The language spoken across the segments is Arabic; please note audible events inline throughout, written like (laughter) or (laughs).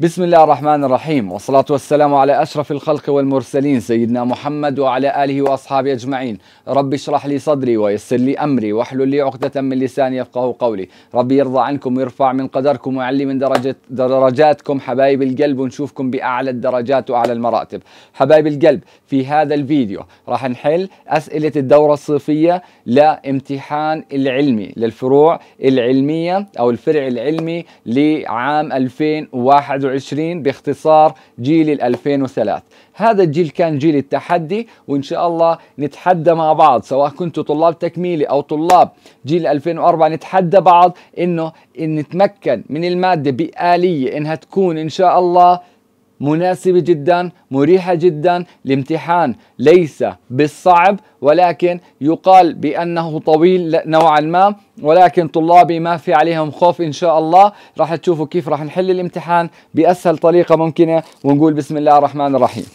بسم الله الرحمن الرحيم والصلاة والسلام على أشرف الخلق والمرسلين سيدنا محمد وعلى آله وأصحابه أجمعين ربي اشرح لي صدري ويسر لي أمري واحلل لي عقدة من لساني يفقه قولي ربي يرضى عنكم ويرفع من قدركم ويعلي من درجة درجاتكم حبايب القلب ونشوفكم بأعلى الدرجات وأعلى المراتب حبايب القلب في هذا الفيديو راح نحل أسئلة الدورة الصيفية لامتحان العلمي للفروع العلمية أو الفرع العلمي لعام 2021 2023 باختصار جيل 2003 هذا الجيل كان جيل التحدي وإن شاء الله نتحدى مع بعض سواء كنتوا طلاب تكميلي أو طلاب جيل 2004 نتحدى بعض إنه إن نتمكن من المادة بآلية إنها تكون إن شاء الله مناسبة جدا مريحة جدا الامتحان ليس بالصعب ولكن يقال بأنه طويل نوعا ما ولكن طلابي ما في عليهم خوف إن شاء الله راح تشوفوا كيف راح نحل الامتحان بأسهل طريقة ممكنة ونقول بسم الله الرحمن الرحيم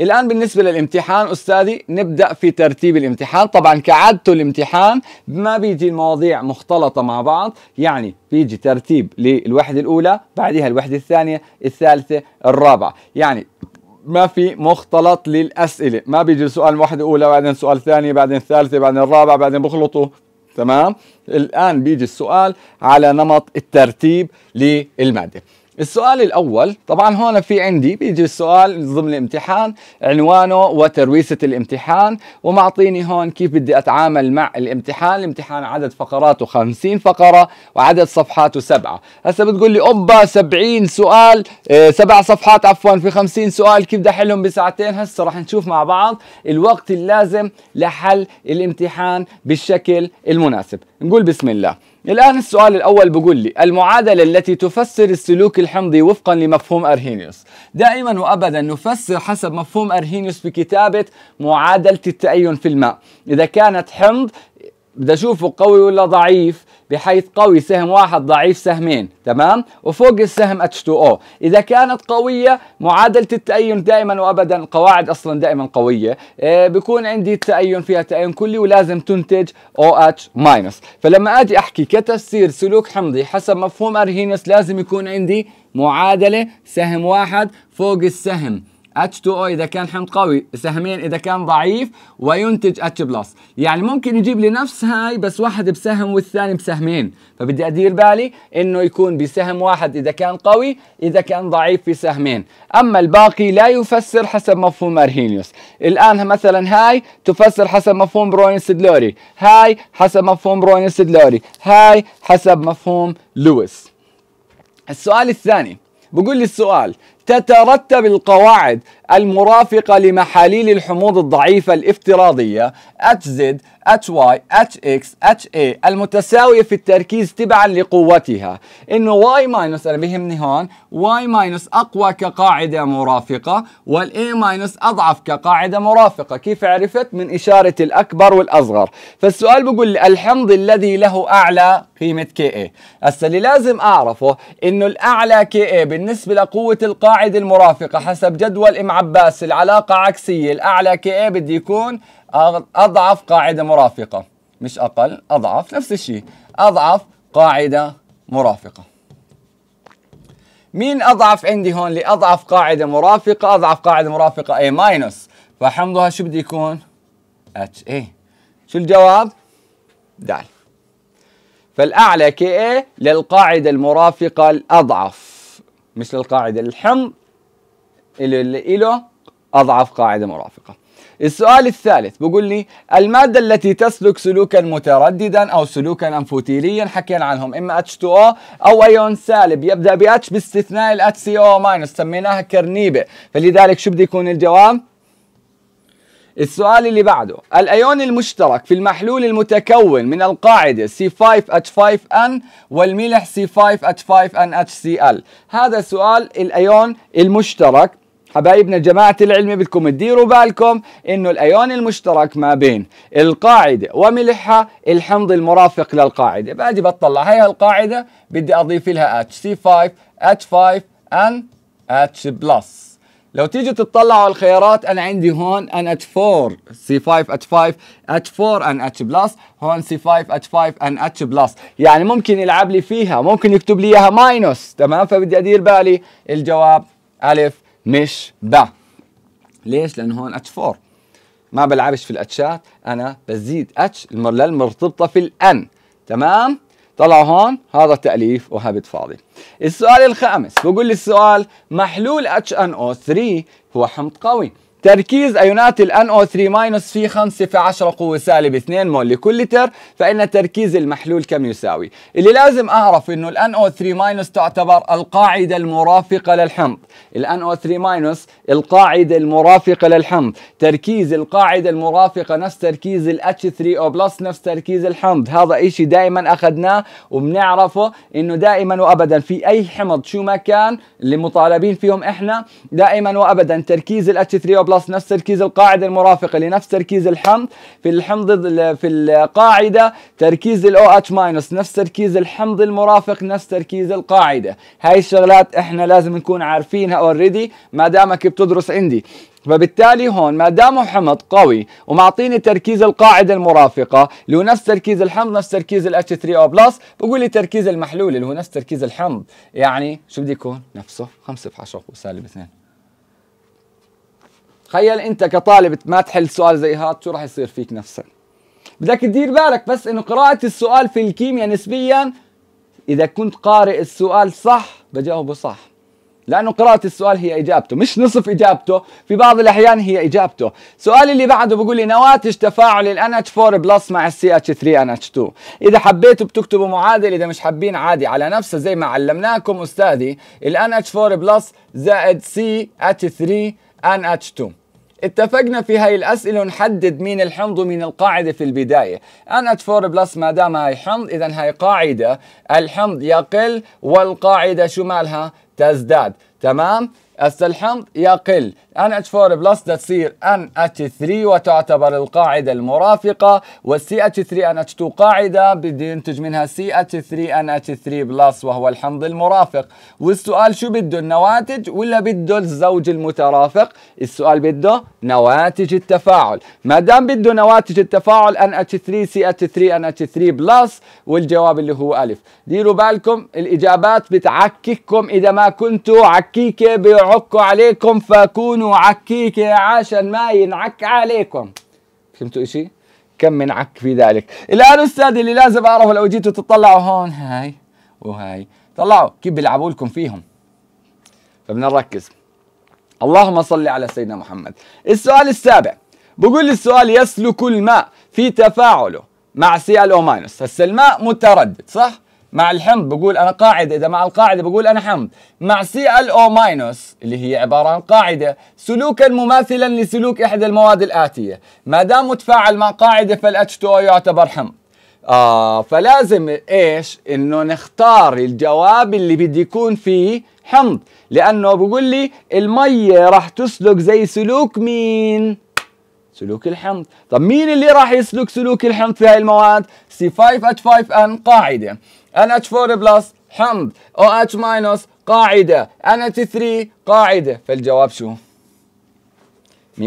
الآن بالنسبة للامتحان أستاذي نبدأ في ترتيب الامتحان طبعا كعادته الامتحان ما بيجي المواضيع مختلطة مع بعض يعني بيجي ترتيب للوحدة الأولى بعدها الوحدة الثانية الثالثة الرابعة يعني ما في مختلط للأسئلة ما بيجي سؤال واحد أولى بعدين سؤال ثاني بعدين ثالثة بعدين الرابعة بعدين بخلطوا تمام الآن بيجي السؤال على نمط الترتيب للمادة السؤال الاول طبعا هون في عندي بيجي السؤال ضمن الامتحان عنوانه وترويسه الامتحان ومعطيني هون كيف بدي اتعامل مع الامتحان الامتحان عدد فقراته 50 فقره وعدد صفحاته سبعه هسا بتقول لي اوبا 70 سؤال آه، سبع صفحات عفوا في 50 سؤال كيف بدي احلهم بساعتين هسا رح نشوف مع بعض الوقت اللازم لحل الامتحان بالشكل المناسب نقول بسم الله الآن السؤال الأول بقول لي المعادلة التي تفسر السلوك الحمضي وفقا لمفهوم أرهينيوس دائما وأبدا نفسر حسب مفهوم أرهينيوس بكتابة معادلة التأين في الماء إذا كانت حمض بدي اشوفه قوي ولا ضعيف بحيث قوي سهم واحد ضعيف سهمين تمام وفوق السهم H2O اذا كانت قويه معادله التأين دائما وابدا القواعد اصلا دائما قويه إيه بكون عندي التأين فيها تأين كلي ولازم تنتج OH ماينس فلما اجي احكي كتفسير سلوك حمضي حسب مفهوم ارهينوس لازم يكون عندي معادله سهم واحد فوق السهم H2O إذا كان حمض قوي سهمين إذا كان ضعيف وينتج H بلس يعني ممكن يجيب لي نفس هاي بس واحد بسهم والثاني بسهمين فبدي أدير بالي إنه يكون بسهم واحد إذا كان قوي إذا كان ضعيف في سهمين أما الباقي لا يفسر حسب مفهوم أرهينيوس الآن مثلا هاي تفسر حسب مفهوم برونيس سيدلوري هاي حسب مفهوم برونيس سيدلوري هاي حسب مفهوم لويس السؤال الثاني بقول لي السؤال تترتب القواعد المرافقة لمحاليل الحموض الضعيفة الافتراضية HZ, HY, HX, HA المتساوية في التركيز تبعا لقوتها انه Y- انا بهمني هون Y- اقوى كقاعدة مرافقة والA- اضعف كقاعدة مرافقة كيف عرفت من اشارة الاكبر والاصغر فالسؤال بقول الحمض الذي له اعلى قيمة KA هسا اللي لازم اعرفه انه الاعلى KA بالنسبة لقوة القاعدة قواعد المرافقة حسب جدول ام عباس العلاقة عكسية الاعلى كي إيه بدي يكون اضعف قاعدة مرافقة مش اقل اضعف نفس الشيء اضعف قاعدة مرافقة مين اضعف عندي هون لاضعف قاعدة مرافقة اضعف قاعدة مرافقة اي ماينس فحمضها شو بده يكون اتش اي شو الجواب دال فالاعلى كي إيه للقاعدة المرافقة الاضعف مثل القاعدة الحمض اللي له أضعف قاعدة مرافقة السؤال الثالث بقول لي المادة التي تسلك سلوكا مترددا أو سلوكا أنفوتيليا حكينا عنهم إما H2O أو أيون سالب يبدأ ب H باستثناء ال HCO- سميناها كرنيبة فلذلك شو بده يكون الجواب؟ السؤال اللي بعده الايون المشترك في المحلول المتكون من القاعدة C5H5N والملح C5H5NHCl هذا سؤال الايون المشترك حبايبنا جماعة العلم بدكم تديروا بالكم انه الايون المشترك ما بين القاعدة وملحها الحمض المرافق للقاعدة باجي بطلع هاي القاعدة بدي اضيف لها c 5 H5 N H بلس لو تيجي تطلع على الخيارات انا عندي هون ان ات 4 سي 5 ات 5 ات 4 ان اتش بلس هون سي 5 ات 5 ان اتش بلس يعني ممكن يلعب لي فيها ممكن يكتب لي اياها ماينس تمام فبدي ادير بالي الجواب الف مش ب ليش لانه هون اتش 4 ما بلعبش في الاتشات انا بزيد اتش للمرتبطه في الان تمام طلعوا هون هذا تأليف وهبد فاضي السؤال الخامس بقول لي السؤال محلول HNO3 هو حمض قوي تركيز ايونات ال NO3- في 5 في 10 قوة سالب 2 مول لكل لتر فإن تركيز المحلول كم يساوي؟ اللي لازم أعرف إنه ال NO3- تعتبر القاعدة المرافقة للحمض، ال NO3- القاعدة المرافقة للحمض، تركيز القاعدة المرافقة نفس تركيز ال H3O+ نفس تركيز الحمض، هذا إشي دائما أخذناه وبنعرفه إنه دائما وأبدا في أي حمض شو ما كان اللي مطالبين فيهم إحنا دائما وأبدا تركيز ال H3O+ خلص نفس تركيز القاعدة المرافقة لنفس تركيز الحمض في الحمض في القاعدة تركيز الاو اتش ماينس نفس تركيز الحمض المرافق نفس تركيز القاعدة هاي الشغلات احنا لازم نكون عارفينها اوريدي ما دامك بتدرس عندي فبالتالي هون ما دام حمض قوي ومعطيني تركيز القاعده المرافقه اللي هو نفس تركيز الحمض نفس تركيز الاتش 3 او بلس بقول لي تركيز المحلول اللي هو نفس تركيز الحمض يعني شو بده يكون نفسه 5 في 10 سالب 2 تخيل انت كطالب ما تحل سؤال زي هذا شو راح يصير فيك نفسك بدك تدير بالك بس انه قراءة السؤال في الكيمياء نسبيا اذا كنت قارئ السؤال صح بجاوبه صح لانه قراءة السؤال هي اجابته مش نصف اجابته في بعض الاحيان هي اجابته السؤال اللي بعده بقول لي نواتج تفاعل ال NH4 بلس مع ال CH3NH2 اذا حبيتوا بتكتبوا معادلة اذا مش حابين عادي على نفسه زي ما علمناكم استاذي ال NH4 بلس زائد CH3NH2 اتفقنا في هاي الأسئلة ونحدد مين الحمض ومين القاعدة في البداية أنا 4 بلس ما دام هاي حمض إذا هاي قاعدة الحمض يقل والقاعدة شو مالها تزداد تمام؟ هسه الحمض يقل NH4 بلس تصير NH3 وتعتبر القاعدة المرافقة والCH3NH2 قاعدة بده ينتج منها CH3NH3 بلس وهو الحمض المرافق والسؤال شو بده النواتج ولا بده الزوج المترافق السؤال بده نواتج التفاعل ما دام بده نواتج التفاعل NH3 CH3NH3 بلس والجواب اللي هو ألف ديروا بالكم الإجابات بتعكككم إذا ما كنتوا عكيكة بيعكوا عليكم فكونوا منو عكيك عشان ما ينعك عليكم فهمتوا إشي؟ كم من عك في ذلك الآن أستاذي اللي لازم أعرفه لو جيتوا تطلعوا هون هاي وهاي طلعوا كيف بيلعبوا لكم فيهم فبدنا نركز اللهم صل على سيدنا محمد السؤال السابع بقول السؤال يسلك الماء في تفاعله مع سي ال او ماينس هسه الماء متردد صح مع الحمض بقول انا قاعده اذا مع القاعده بقول انا حمض مع سي ال او ماينس اللي هي عباره عن قاعده سلوكا مماثلا لسلوك احدى المواد الاتيه ما دام متفاعل مع قاعده فالاتش 2 يعتبر حمض آه فلازم ايش انه نختار الجواب اللي بده يكون فيه حمض لانه بقول لي الميه راح تسلك زي سلوك مين سلوك الحمض طب مين اللي راح يسلك سلوك الحمض في هاي المواد C5H5N قاعده NH4 بلس حمض OH ماينس قاعدة NH3 قاعدة فالجواب شو؟ 100%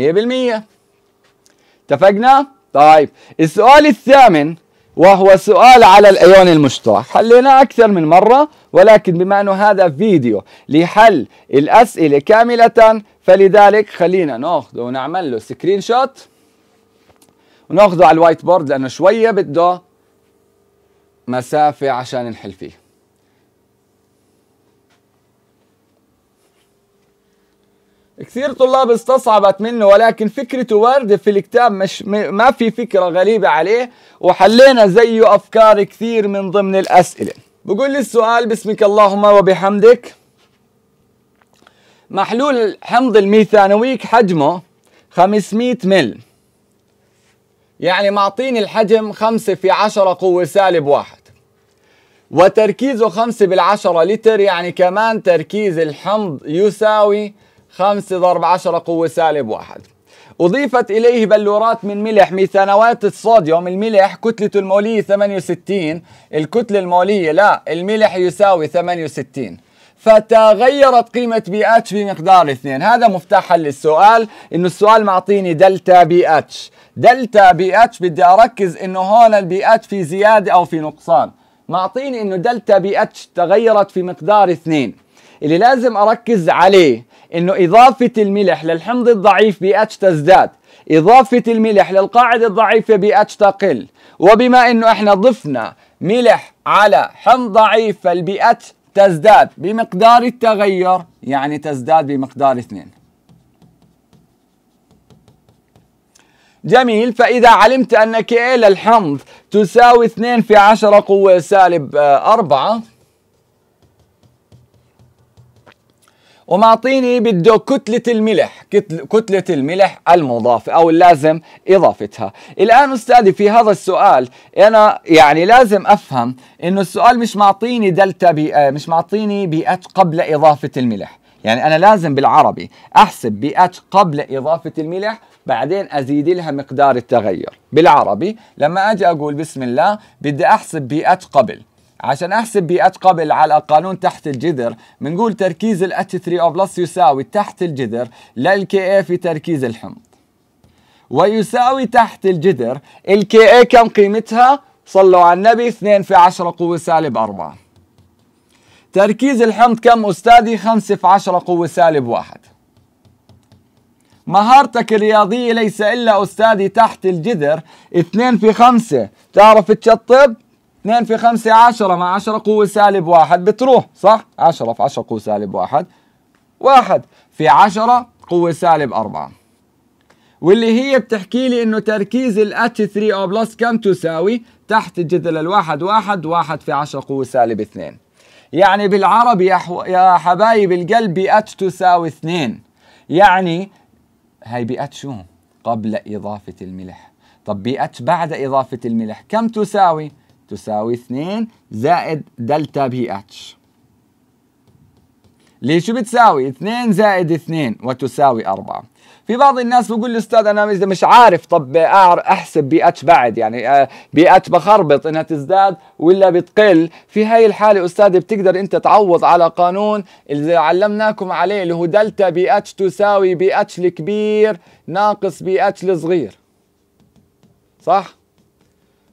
اتفقنا؟ طيب السؤال الثامن وهو سؤال على الايون المشترك حليناه اكثر من مره ولكن بما انه هذا فيديو لحل الاسئله كامله فلذلك خلينا ناخذه ونعمل له سكرين شوت وناخذه على الوايت بورد لانه شويه بده مسافة عشان نحل فيه كثير طلاب استصعبت منه ولكن فكرته واردة في الكتاب مش ما في فكرة غريبة عليه وحلينا زيه أفكار كثير من ضمن الأسئلة بقول لي السؤال باسمك اللهم وبحمدك محلول حمض الميثانويك حجمه 500 مل يعني معطيني الحجم 5 في 10 قوة سالب واحد وتركيزه 5 بالعشرة لتر يعني كمان تركيز الحمض يساوي 5 ضرب 10 قوة سالب واحد أضيفت إليه بلورات من ملح ميثانوات الصوديوم الملح كتلته المولية 68 الكتلة المولية لا الملح يساوي 68 فتغيرت قيمة بي اتش بمقدار 2 هذا مفتاح حل السؤال انه السؤال معطيني دلتا بي اتش دلتا بي اتش بدي اركز انه هون البي اتش في زيادة او في نقصان معطيني انه دلتا بي اتش تغيرت في مقدار اثنين اللي لازم اركز عليه انه اضافه الملح للحمض الضعيف بي اتش تزداد اضافه الملح للقاعده الضعيفه بي اتش تقل وبما انه احنا ضفنا ملح على حمض ضعيف فالبي اتش تزداد بمقدار التغير يعني تزداد بمقدار اثنين جميل فإذا علمت أن كي للحمض تساوي 2 في 10 قوة سالب 4 آه، ومعطيني بده كتلة الملح كتلة الملح المضافة أو اللازم إضافتها الآن أستاذي في هذا السؤال أنا يعني لازم أفهم إنه السؤال مش معطيني دلتا بي آه، مش معطيني بيئات قبل إضافة الملح يعني انا لازم بالعربي احسب بي اتش قبل اضافه الملح بعدين ازيد لها مقدار التغير بالعربي لما اجي اقول بسم الله بدي احسب بي اتش قبل عشان احسب بي اتش قبل على قانون تحت الجذر بنقول تركيز ال H3O بلس يساوي تحت الجذر للكي KA في تركيز الحمض ويساوي تحت الجذر الكي KA كم قيمتها صلوا على النبي 2 في 10 قوة سالب 4 تركيز الحمض كم أستاذي خمسة في عشرة قوة سالب واحد مهارتك الرياضية ليس إلا أستاذي تحت الجذر اثنين في خمسة تعرف تشطب 2 في 5 10 مع 10 قوة سالب واحد بتروح صح 10 في 10 قوة سالب واحد واحد في 10 قوة سالب أربعة واللي هي بتحكي لي انه تركيز ال H3O بلس كم تساوي تحت الجذر الواحد واحد واحد في 10 قوة سالب اثنين يعني بالعربي يا, حبايب القلب بيئات تساوي اثنين يعني هاي بيئات شو قبل إضافة الملح طب بيئات بعد إضافة الملح كم تساوي تساوي اثنين زائد دلتا بي اتش ليه شو بتساوي اثنين زائد اثنين وتساوي أربعة في بعض الناس بيقول لي استاذ انا اذا مش عارف طب احسب بي اتش بعد يعني آه، بي اتش بخربط انها تزداد ولا بتقل في هاي الحاله استاذ بتقدر انت تعوض على قانون اللي علمناكم عليه اللي هو دلتا بي اتش تساوي بي اتش الكبير ناقص بي اتش الصغير صح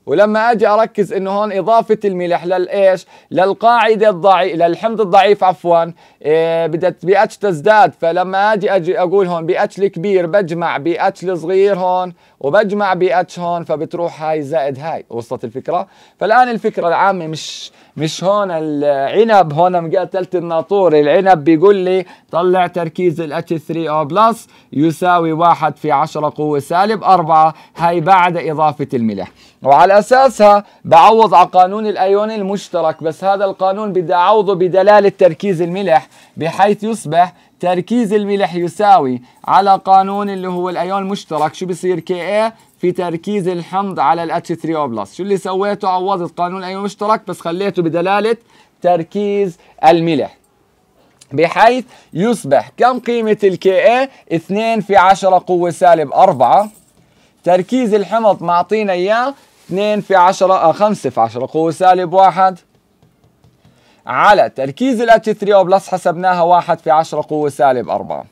ولما اجي اركز انه هون اضافه الملح للايش للقاعده الضعيف للحمض الضعيف عفوا إيه بدها بي اتش تزداد فلما اجي اجي اقول هون بي اتش الكبير بجمع بي اتش الصغير هون وبجمع بي اتش هون فبتروح هاي زائد هاي وصلت الفكره فالان الفكره العامه مش مش هون العنب هون مقاتله الناطور العنب بيقول لي طلع تركيز ال H3O بلس يساوي 1 في 10 قوه سالب 4 هاي بعد اضافه الملح وعلى اساسها بعوض على قانون الايون المشترك بس هذا القانون بدي اعوضه بدلاله تركيز الملح بحيث يصبح تركيز الملح يساوي على قانون اللي هو الايون المشترك شو بصير كي اي في تركيز الحمض على ال H3O+. شو اللي سويته عوضت قانون الايون المشترك بس خليته بدلاله تركيز الملح بحيث يصبح كم قيمة الكي اي 2 في 10 قوة سالب 4 تركيز الحمض معطينا إياه 2 في 10 5 آه، في 10 قوة سالب 1 على تركيز الـ h 3 او بلس حسبناها 1 في 10 قوة سالب 4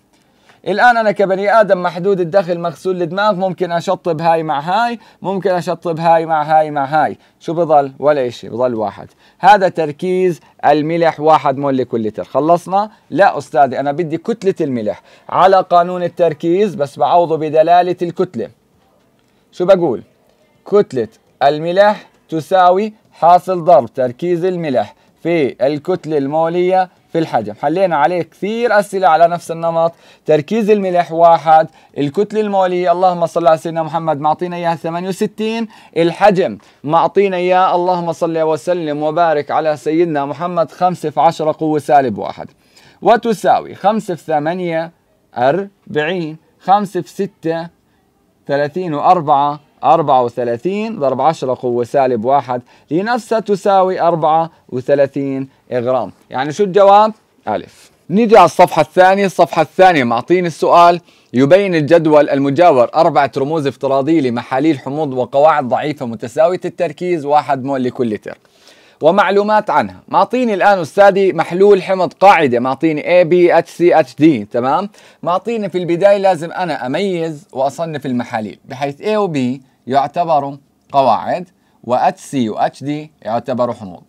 الآن أنا كبني آدم محدود الدخل مغسول الدماغ ممكن أشطب هاي مع هاي ممكن أشطب هاي مع هاي مع هاي شو بضل ولا إشي بضل واحد هذا تركيز الملح واحد مول لكل لتر خلصنا لا أستاذي أنا بدي كتلة الملح على قانون التركيز بس بعوضه بدلالة الكتلة شو بقول كتلة الملح تساوي حاصل ضرب تركيز الملح في الكتلة المولية في الحجم حلينا عليه كثير أسئلة على نفس النمط تركيز الملح واحد الكتلة المولية اللهم صل على سيدنا محمد معطينا إياها 68 الحجم معطينا إياه اللهم صل وسلم وبارك على سيدنا محمد 5 في 10 قوة سالب واحد وتساوي 5 في 8 40 5 في 6 30 و4 34 ضرب 10 قوة سالب 1 لنفسها تساوي 34 غرام يعني شو الجواب؟ ألف نيجي على الصفحة الثانية الصفحة الثانية معطيني السؤال يبين الجدول المجاور أربعة رموز افتراضية لمحاليل حموض وقواعد ضعيفة متساوية التركيز واحد مول لكل لتر ومعلومات عنها معطيني الآن أستاذي محلول حمض قاعدة معطيني A B H C H D تمام معطيني في البداية لازم أنا أميز وأصنف المحاليل بحيث A و B يعتبروا قواعد واتش سي واتش دي يعتبروا حموض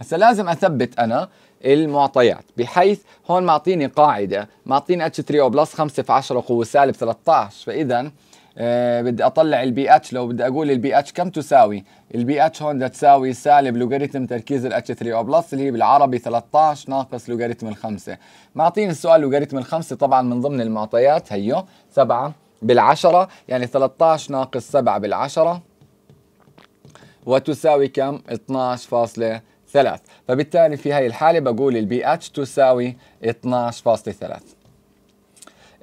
هسه لازم اثبت انا المعطيات بحيث هون معطيني قاعده معطيني اتش 3 او بلس 5 في 10 قوه سالب 13 فاذا أه بدي اطلع البي اتش لو بدي اقول البي اتش كم تساوي البي اتش هون بدها تساوي سالب لوغاريتم تركيز الاتش 3 او بلس اللي هي بالعربي 13 ناقص لوغاريتم الخمسه معطيني السؤال لوغاريتم الخمسه طبعا من ضمن المعطيات هيو 7 بالعشرة يعني 13 ناقص 7 بالعشرة وتساوي كم 12.3 فبالتالي في هاي الحالة بقول البي اتش تساوي 12.3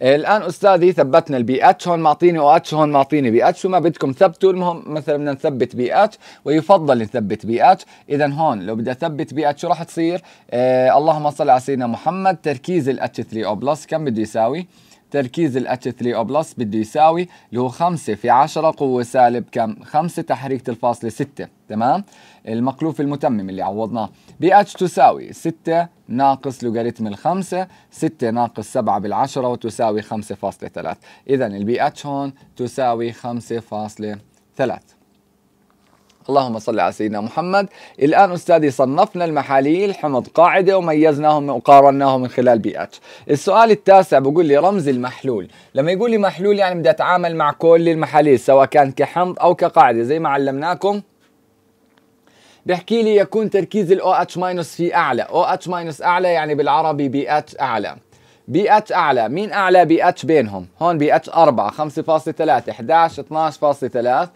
الان استاذي ثبتنا البي اتش هون معطيني و اتش هون معطيني بي اتش وما بدكم ثبتوا المهم مثلا بدنا نثبت بي اتش ويفضل نثبت بي اتش اذا هون لو بدي اثبت بي اتش شو راح تصير آه اللهم صل على سيدنا محمد تركيز الاتش 3 او بلس كم بده يساوي تركيز الاتش بلس بده يساوي اللي هو 5 في 10 قوة سالب كم 5 تحريك الفاصلة 6 تمام المقلوف المتمم اللي عوضناه بي اتش تساوي 6 ناقص لوغاريتم الخمسة 6 ناقص 7 بالعشرة وتساوي 5.3 إذا البي اتش هون تساوي 5.3 اللهم صل على سيدنا محمد الآن أستاذي صنفنا المحاليل حمض قاعدة وميزناهم وقارناهم من خلال بيئات السؤال التاسع بقول لي رمز المحلول لما يقول لي محلول يعني بدي أتعامل مع كل المحاليل سواء كان كحمض أو كقاعدة زي ما علمناكم بيحكي لي يكون تركيز الاو اتش ماينس في اعلى او اتش ماينس اعلى يعني بالعربي بيئات اعلى بي اتش اعلى مين اعلى بي اتش بينهم هون بي اتش 4 5.3 11 12.3 اذا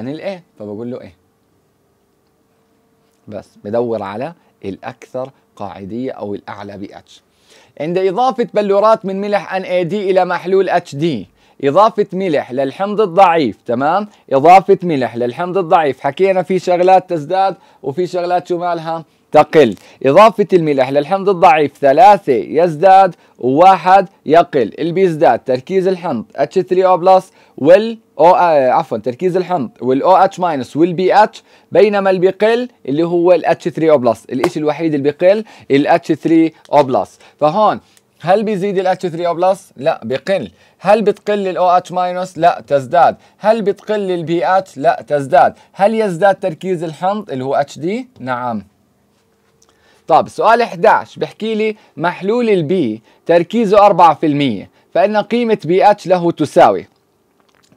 الايه فبقول له ايه بس بدور على الأكثر قاعدية أو الأعلى ب اتش عند إضافة بلورات من ملح ان اي دي إلى محلول اتش دي إضافة ملح للحمض الضعيف تمام إضافة ملح للحمض الضعيف حكينا في شغلات تزداد وفي شغلات شو مالها تقل إضافة الملح للحمض الضعيف ثلاثة يزداد وواحد يقل اللي بيزداد تركيز الحمض H3O+, وال او آه، عفوا تركيز الحمض والاو اتش ماينس والبي اتش بينما اللي بيقل اللي هو الاتش 3 او بلس الشيء الوحيد اللي بيقل الاتش 3 او بلس فهون هل بيزيد الاتش 3 او بلس؟ لا بيقل، هل بتقل الاو اتش ماينس؟ لا تزداد، هل بتقل البي اتش لا تزداد، هل يزداد تركيز الحمض اللي هو اتش دي نعم. طب سؤال 11 بحكي لي محلول البي تركيزه 4% فإن قيمة اتش له تساوي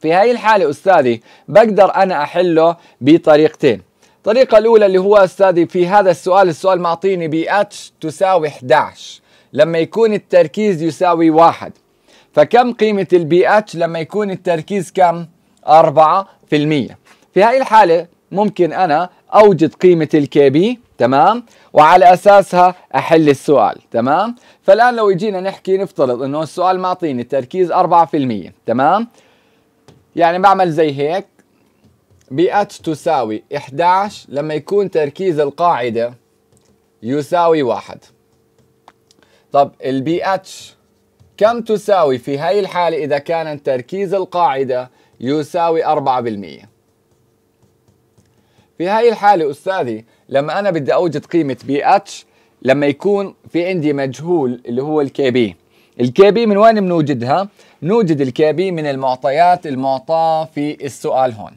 في هاي الحالة أستاذي بقدر أنا أحله بطريقتين الطريقة الأولى اللي هو أستاذي في هذا السؤال السؤال معطيني بي اتش تساوي 11 لما يكون التركيز يساوي واحد فكم قيمة البي اتش لما يكون التركيز كم؟ 4% في هاي الحالة ممكن أنا أوجد قيمة الكي بي تمام وعلى أساسها أحل السؤال تمام فالآن لو يجينا نحكي نفترض أنه السؤال معطيني التركيز 4% تمام يعني بعمل زي هيك بي اتش تساوي 11 لما يكون تركيز القاعدة يساوي واحد طب البي اتش كم تساوي في هاي الحالة إذا كان تركيز القاعدة يساوي 4% في هاي الحالة أستاذي لما أنا بدي أوجد قيمة بي اتش لما يكون في عندي مجهول اللي هو الكي بي الكي بي من وين بنوجدها؟ نوجد الكي بي من المعطيات المعطاة في السؤال هون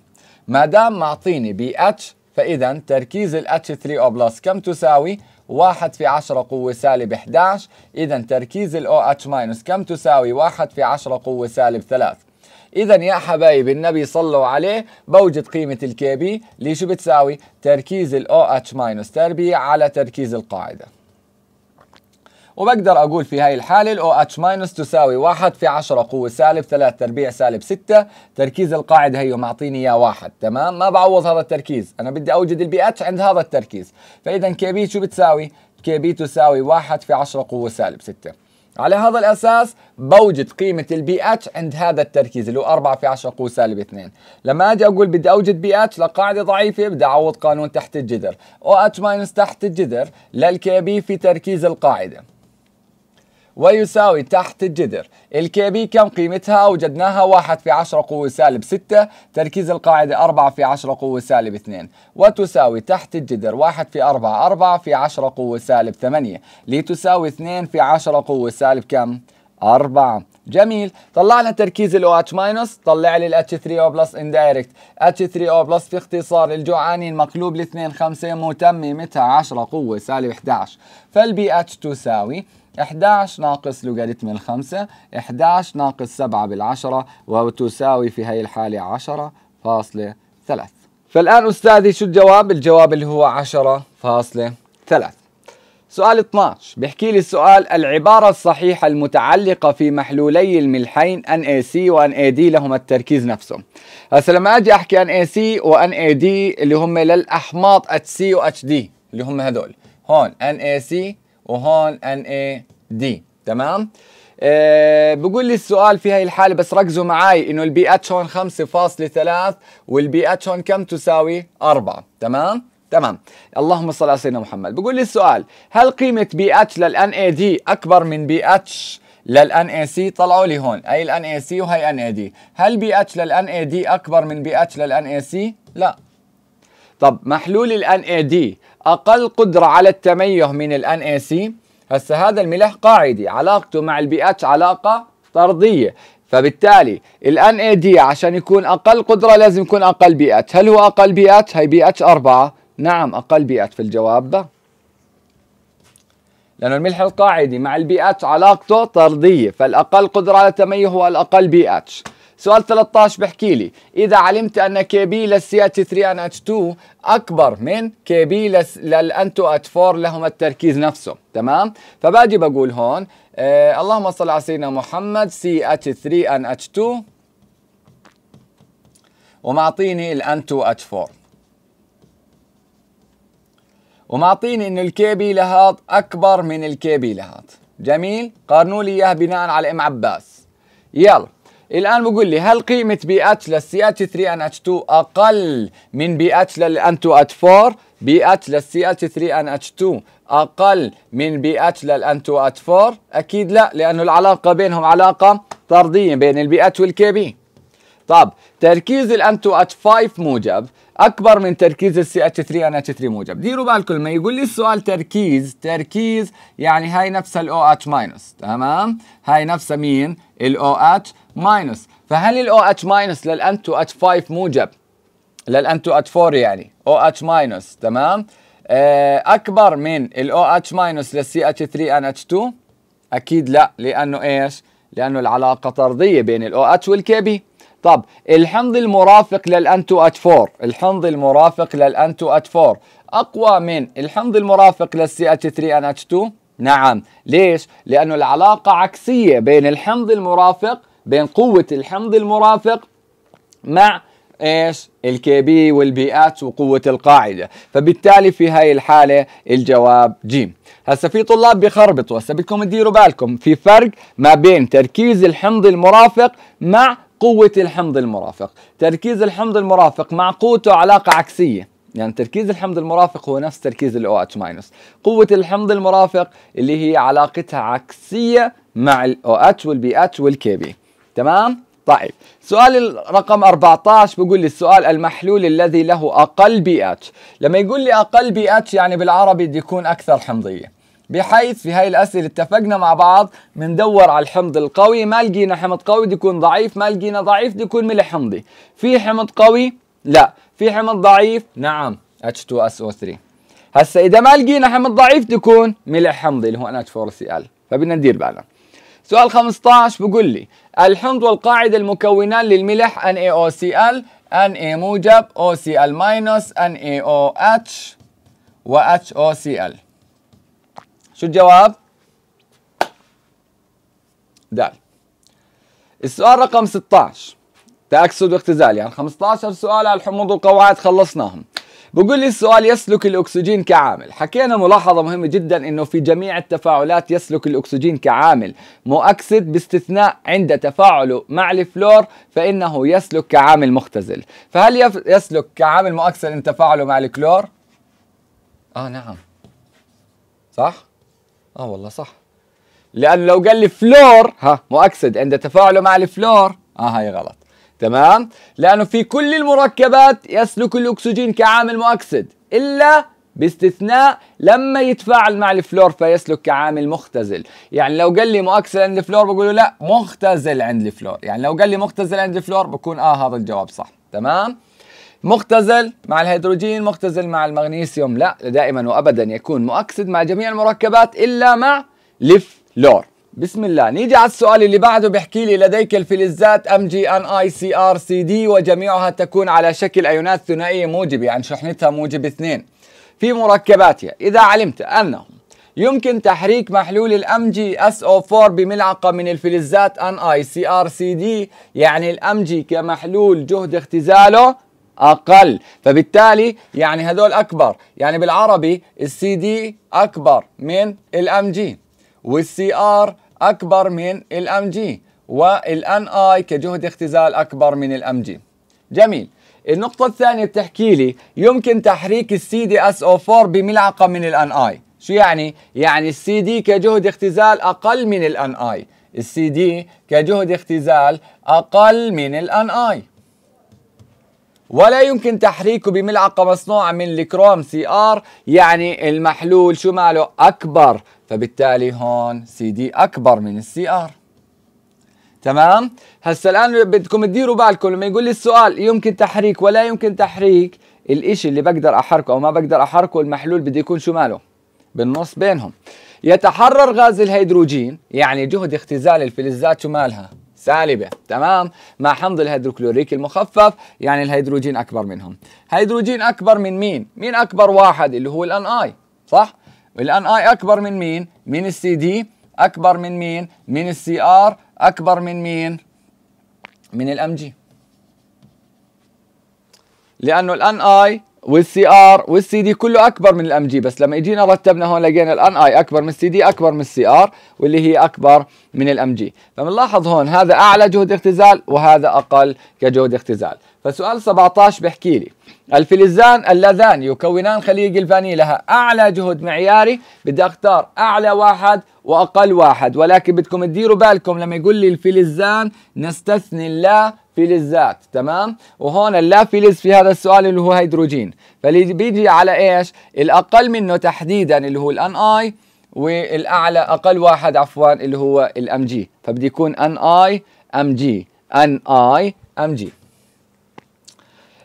ما دام معطيني بي اتش فإذا تركيز ال H3O بلس كم تساوي؟ 1 في 10 قوة سالب 11 إذا تركيز ال OH ماينس كم تساوي؟ 1 في 10 قوة سالب 3 إذا يا حبايب النبي صلوا عليه بوجد قيمة الكي بي اللي شو بتساوي؟ تركيز ال OH ماينس تربيع على تركيز القاعدة وبقدر أقول في هاي الحالة الأو اتش ماينس تساوي 1 في 10 قوة سالب 3 تربيع سالب 6 تركيز القاعدة هي معطيني إياه 1 تمام ما بعوض هذا التركيز أنا بدي أوجد البي اتش عند هذا التركيز فإذا كي بي شو بتساوي؟ كي بي تساوي 1 في 10 قوة سالب 6 على هذا الأساس بوجد قيمة البي اتش عند هذا التركيز اللي هو 4 في 10 قوة سالب 2 لما أجي أقول بدي أوجد بي اتش لقاعدة ضعيفة بدي أعوض قانون تحت الجذر أو اتش ماينس تحت الجذر للكي بي في تركيز القاعدة ويساوي تحت الجذر الكي بي كم قيمتها وجدناها 1 في 10 قوة سالب 6 تركيز القاعدة 4 في 10 قوة سالب 2 وتساوي تحت الجذر 1 في 4 4 في 10 قوة سالب 8 لتساوي 2 في 10 قوة سالب كم؟ 4 جميل طلعنا تركيز الـ OH طلع لي الـ H3O بلس اندايركت H3O في اختصار الجوعانين مقلوب لاثنين خمسة متممتها 10 قوة سالب 11 فالـ BH تساوي 11 ناقص لوغاريتم الخمسة 11 ناقص 7 بالعشرة وتساوي في هاي الحالة 10 فاصلة 3 فالآن أستاذي شو الجواب؟ الجواب اللي هو 10 فاصلة 3 سؤال 12 بيحكي لي السؤال العبارة الصحيحة المتعلقة في محلولي الملحين NAC و NAD لهما التركيز نفسه هسه لما أجي أحكي NAC و NAD اللي هم أتش HC و HD اللي هم هذول هون NAC وهون ان اي دي تمام أه بقول لي السؤال في هاي الحالة بس ركزوا معي انه البي اتش هون 5.3 والبي اتش هون كم تساوي 4 تمام تمام اللهم صل على سيدنا محمد بقول لي السؤال هل قيمة بي اتش للان اي دي اكبر من بي اتش للان اي سي طلعوا لي هون اي الان اي سي وهي ان اي دي هل بي اتش للان اي دي اكبر من بي اتش للان اي سي لا طب محلول الان اي دي اقل قدره على التميه من الان اي سي هسه هذا الملح قاعدي علاقته مع البي اتش علاقه طرديه فبالتالي الان اي دي عشان يكون اقل قدره لازم يكون اقل بي اتش هل هو اقل بي اتش هي بي اتش 4 نعم اقل بي اتش في الجواب لانه الملح القاعدي مع البي اتش علاقته طردية فالأقل قدرة على التميه هو الأقل بي اتش سؤال 13 بحكي لي إذا علمت أن كي بي للسي اتش 3 ان اتش أكبر من Kb للn 2 اتش 4 لهما التركيز نفسه تمام فباجي بقول هون آه اللهم صل على سيدنا محمد ch 3 ان اتش 2 ومعطيني الn 2 اتش 4 ومعطيني انه الكي بي لهاد اكبر من الكي بي لهاد جميل قارنوا لي اياها بناء على ام عباس يلا الآن بقول لي هل قيمة بي اتش للسي اتش 3 ان اتش 2 أقل من بي اتش للان 2 اتش 4 بي اتش للسي اتش 3 ان اتش 2 أقل من بي اتش للان 2 اتش 4 أكيد لا لأنه العلاقة بينهم علاقة طردية بين البي اتش والكي بي طب تركيز الان 2 اتش 5 موجب اكبر من تركيز السي اتش 3 ان اتش 3 موجب ديروا بالكم لما يقول لي السؤال تركيز تركيز يعني هاي نفسها الاو اتش ماينس تمام هاي نفسها مين الاو اتش ماينس فهل الاو اتش ماينس للان 2 اتش 5 موجب للان 2 اتش 4 يعني او اتش ماينس تمام آه، اكبر من الاو اتش ماينس للسي اتش 3 ان اتش 2 اكيد لا لانه ايش لانه العلاقه طرديه بين الاو اتش والكي بي طب الحمض المرافق للان 2 اتش 4 الحمض المرافق للان 2 اتش 4 اقوى من الحمض المرافق للسي اتش 3 ان اتش 2 نعم ليش لانه العلاقه عكسيه بين الحمض المرافق بين قوة الحمض المرافق مع ايش الكي بي والبيئات وقوة القاعدة فبالتالي في هاي الحالة الجواب جيم هسا في طلاب بخربطوا هسا بدكم تديروا بالكم في فرق ما بين تركيز الحمض المرافق مع قوة الحمض المرافق تركيز الحمض المرافق مع قوته علاقة عكسية يعني تركيز الحمض المرافق هو نفس تركيز الاو اتش ماينس قوة الحمض المرافق اللي هي علاقتها عكسية مع الاو اتش والبي اتش والكي بي تمام طيب سؤال رقم 14 بيقول لي السؤال المحلول الذي له اقل بي اتش لما يقول لي اقل بي اتش يعني بالعربي بده يكون اكثر حمضيه بحيث في هاي الاسئله اتفقنا مع بعض بندور على الحمض القوي ما لقينا حمض قوي بده يكون ضعيف ما لقينا ضعيف بده يكون ملح حمضي في حمض قوي لا في حمض ضعيف نعم H2SO3 هسا اذا ما لقينا حمض ضعيف بده يكون ملح حمضي اللي هو NH4Cl فبدنا ندير بالنا سؤال 15 بقول لي الحمض والقاعدة المكونان للملح NaOCl Na موجب OCl NaOH و HOCl شو الجواب؟ دال السؤال رقم 16 تأكسد واختزال يعني 15 سؤال على الحموض والقواعد خلصناهم بقول لي السؤال يسلك الأكسجين كعامل حكينا ملاحظة مهمة جدا أنه في جميع التفاعلات يسلك الأكسجين كعامل مؤكسد باستثناء عند تفاعله مع الفلور فإنه يسلك كعامل مختزل فهل يسلك كعامل مؤكسد عند تفاعله مع الكلور؟ آه نعم صح؟ آه والله صح لأنه لو قال لي فلور ها مؤكسد عند تفاعله مع الفلور آه هاي غلط تمام لأنه في كل المركبات يسلك الأكسجين كعامل مؤكسد إلا باستثناء لما يتفاعل مع الفلور فيسلك كعامل مختزل يعني لو قال لي مؤكسد عند الفلور بقول له لا مختزل عند الفلور يعني لو قال لي مختزل عند الفلور بكون اه هذا الجواب صح تمام مختزل مع الهيدروجين مختزل مع المغنيسيوم لا دائما وابدا يكون مؤكسد مع جميع المركبات الا مع الفلور بسم الله نيجي على السؤال اللي بعده بيحكي لي لديك الفلزات ام جي ان اي سي ار سي دي وجميعها تكون على شكل ايونات ثنائيه موجبه يعني شحنتها موجب اثنين في مركباتها اذا علمت انه يمكن تحريك محلول الام جي اس او 4 بملعقه من الفلزات ان اي سي ار سي دي يعني الام جي كمحلول جهد اختزاله اقل فبالتالي يعني هذول اكبر يعني بالعربي السي دي اكبر من الام جي والسي ار أكبر من الام جي والان اي كجهد اختزال أكبر من الام جي جميل النقطة الثانية بتحكي لي يمكن تحريك السي دي اس او 4 بملعقة من الان اي شو يعني؟ يعني السي دي كجهد اختزال أقل من الان اي السي دي كجهد اختزال أقل من الان اي ولا يمكن تحريكه بملعقة مصنوعة من الكروم سي ار يعني المحلول شو ماله أكبر فبالتالي هون سي دي اكبر من السي ار تمام هسا الان بدكم تديروا بالكم لما يقول لي السؤال يمكن تحريك ولا يمكن تحريك الاشي اللي بقدر احركه او ما بقدر احركه المحلول بده يكون شو ماله بالنص بينهم يتحرر غاز الهيدروجين يعني جهد اختزال الفلزات شو مالها سالبة تمام مع حمض الهيدروكلوريك المخفف يعني الهيدروجين أكبر منهم هيدروجين أكبر من مين؟ مين أكبر واحد اللي هو الان اي صح؟ الان اي اكبر من مين من السي دي اكبر من مين من السي ار اكبر من مين من الام جي لانه الان اي والسي ار والسي دي كله اكبر من الام جي بس لما اجينا رتبنا هون لقينا الان اي اكبر من السي دي اكبر من السي ار واللي هي اكبر من الام جي فبنلاحظ هون هذا اعلى جهد اختزال وهذا اقل كجهد اختزال فسؤال 17 بحكي لي الفلزان اللذان يكونان خليج الفانيلا اعلى جهد معياري بدي اختار اعلى واحد واقل واحد ولكن بدكم تديروا بالكم لما يقول لي الفلزان نستثني اللا فلزات تمام وهون اللا فلز في هذا السؤال اللي هو هيدروجين فاللي بيجي على ايش الاقل منه تحديدا اللي هو الان اي والاعلى اقل واحد عفوا اللي هو الام جي فبدي يكون ان اي ام جي ان اي ام جي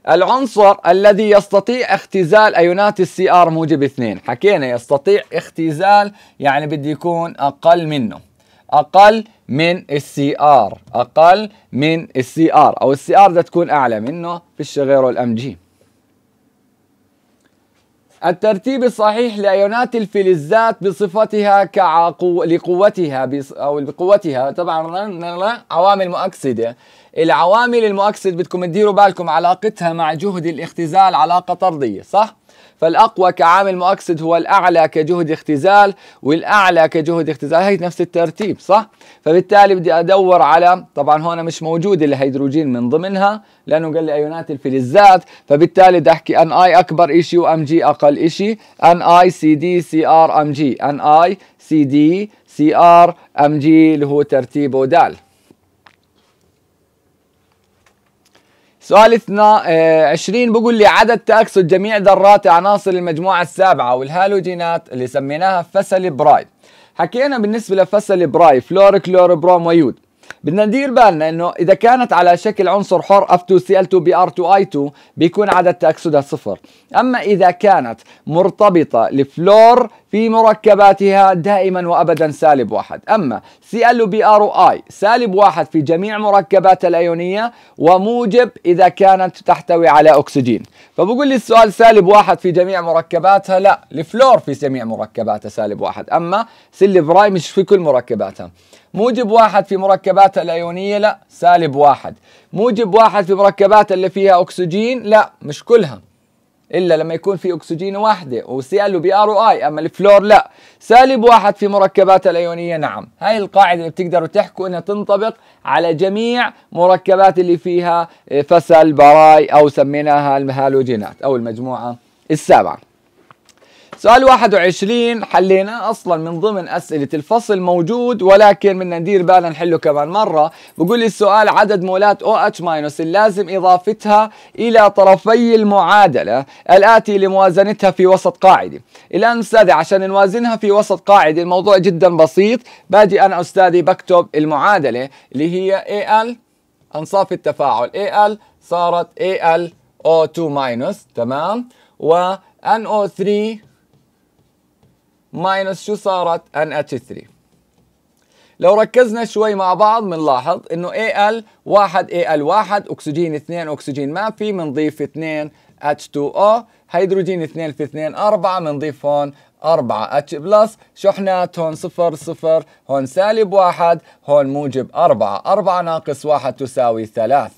العنصر الذي يستطيع اختزال ايونات السي ار موجب 2 حكينا يستطيع اختزال يعني بده يكون اقل منه اقل من السي ار اقل من السي ار او السي ار بدها تكون اعلى منه فيش غيره الام جي الترتيب الصحيح لأيونات الفلزات بصفتها كعقو لقوتها بص... أو لقوتها طبعا عوامل مؤكسدة العوامل المؤكسده بدكم تديروا بالكم علاقتها مع جهد الاختزال علاقة طردية صح؟ فالأقوى كعامل مؤكسد هو الأعلى كجهد اختزال والأعلى كجهد اختزال هي نفس الترتيب صح؟ فبالتالي بدي أدور على طبعا هون مش موجود الهيدروجين من ضمنها لأنه قال لي أيونات الفلزات فبالتالي بدي أحكي أن أي أكبر شيء وأم جي أقل شيء أن أي سي دي سي آر أم جي أن أي سي دي سي آر أم جي اللي هو ترتيبه دال سؤال 20 آه، بقول لي عدد تأكسد جميع ذرات عناصر المجموعة السابعة والهالوجينات اللي سميناها فسل براي حكينا بالنسبة لفسل براي فلور كلور بروم ويود بدنا ندير بالنا انه اذا كانت على شكل عنصر حر F2Cl2Br2I2 بيكون عدد تأكسدها صفر اما اذا كانت مرتبطة لفلور في مركباتها دائما وابدا سالب واحد اما Cl ار وI سالب واحد في جميع مركباتها الايونية وموجب اذا كانت تحتوي على اكسجين فبقول لي السؤال سالب واحد في جميع مركباتها لا الفلور في جميع مركباتها سالب واحد اما سلب راي مش في كل مركباتها موجب واحد في مركباتها الايونيه لا سالب واحد موجب واحد في مركباتها اللي فيها اكسجين لا مش كلها الا لما يكون في اكسجين واحده وسي ال ار آي اما الفلور لا سالب واحد في مركباتها الايونيه نعم هاي القاعده اللي بتقدروا تحكوا انها تنطبق على جميع مركبات اللي فيها آه، فسل براي او سميناها الهالوجينات او المجموعه السابعه سؤال 21 حليناه اصلا من ضمن اسئله الفصل موجود ولكن بدنا ندير بالنا نحله كمان مره بقول لي السؤال عدد مولات او اتش ماينس اللازم اضافتها الى طرفي المعادله الاتي لموازنتها في وسط قاعده الان استاذي عشان نوازنها في وسط قاعده الموضوع جدا بسيط باجي انا استاذي بكتب المعادله اللي هي ال انصاف التفاعل ال صارت ال او 2 ماينس تمام و NO3 ماينس شو صارت NH3 لو ركزنا شوي مع بعض بنلاحظ انه Al 1 Al 1 اكسجين 2 اكسجين ما في بنضيف 2 H2O هيدروجين 2 في 2 4 بنضيف هون 4 H بلس شحنات هون 0 0 هون سالب 1 هون موجب 4 4 ناقص 1 تساوي 3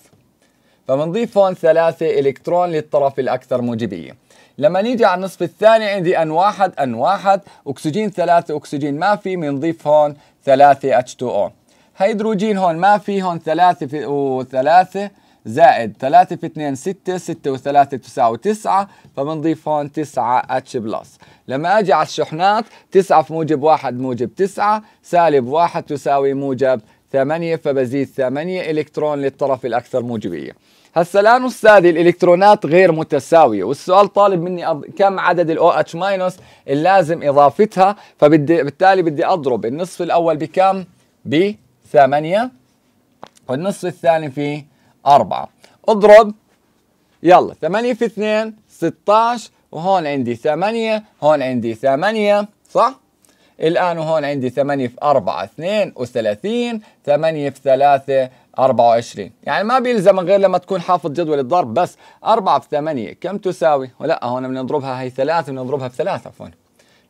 فبنضيف هون 3 الكترون للطرف الاكثر موجبيه لما نيجي على النصف الثاني عندي ان واحد ان واحد اكسجين ثلاثة اكسجين ما في بنضيف هون ثلاثة H2O هيدروجين هون ما في هون ثلاثة في وثلاثة زائد ثلاثة في اثنين ستة ستة وثلاثة تسعة وتسعة فبنضيف هون تسعة H بلس لما أجي على الشحنات تسعة في موجب واحد موجب تسعة سالب واحد تساوي موجب ثمانية فبزيد ثمانية إلكترون للطرف الأكثر موجبية هسه الان استاذي الالكترونات غير متساويه والسؤال طالب مني أض... كم عدد الاو اتش ماينس اللي لازم اضافتها فبالتالي بدي اضرب النصف الاول بكم ب 8 والنصف الثاني في 4 اضرب يلا 8 في 2 16 وهون عندي 8 هون عندي 8 صح الآن وهون عندي 8 في 4 32 8 في 3 24 يعني ما بيلزمك غير لما تكون حافظ جدول الضرب بس 4 في 8 كم تساوي ولا هون بنضربها هي 3 بنضربها ب 3 عفوا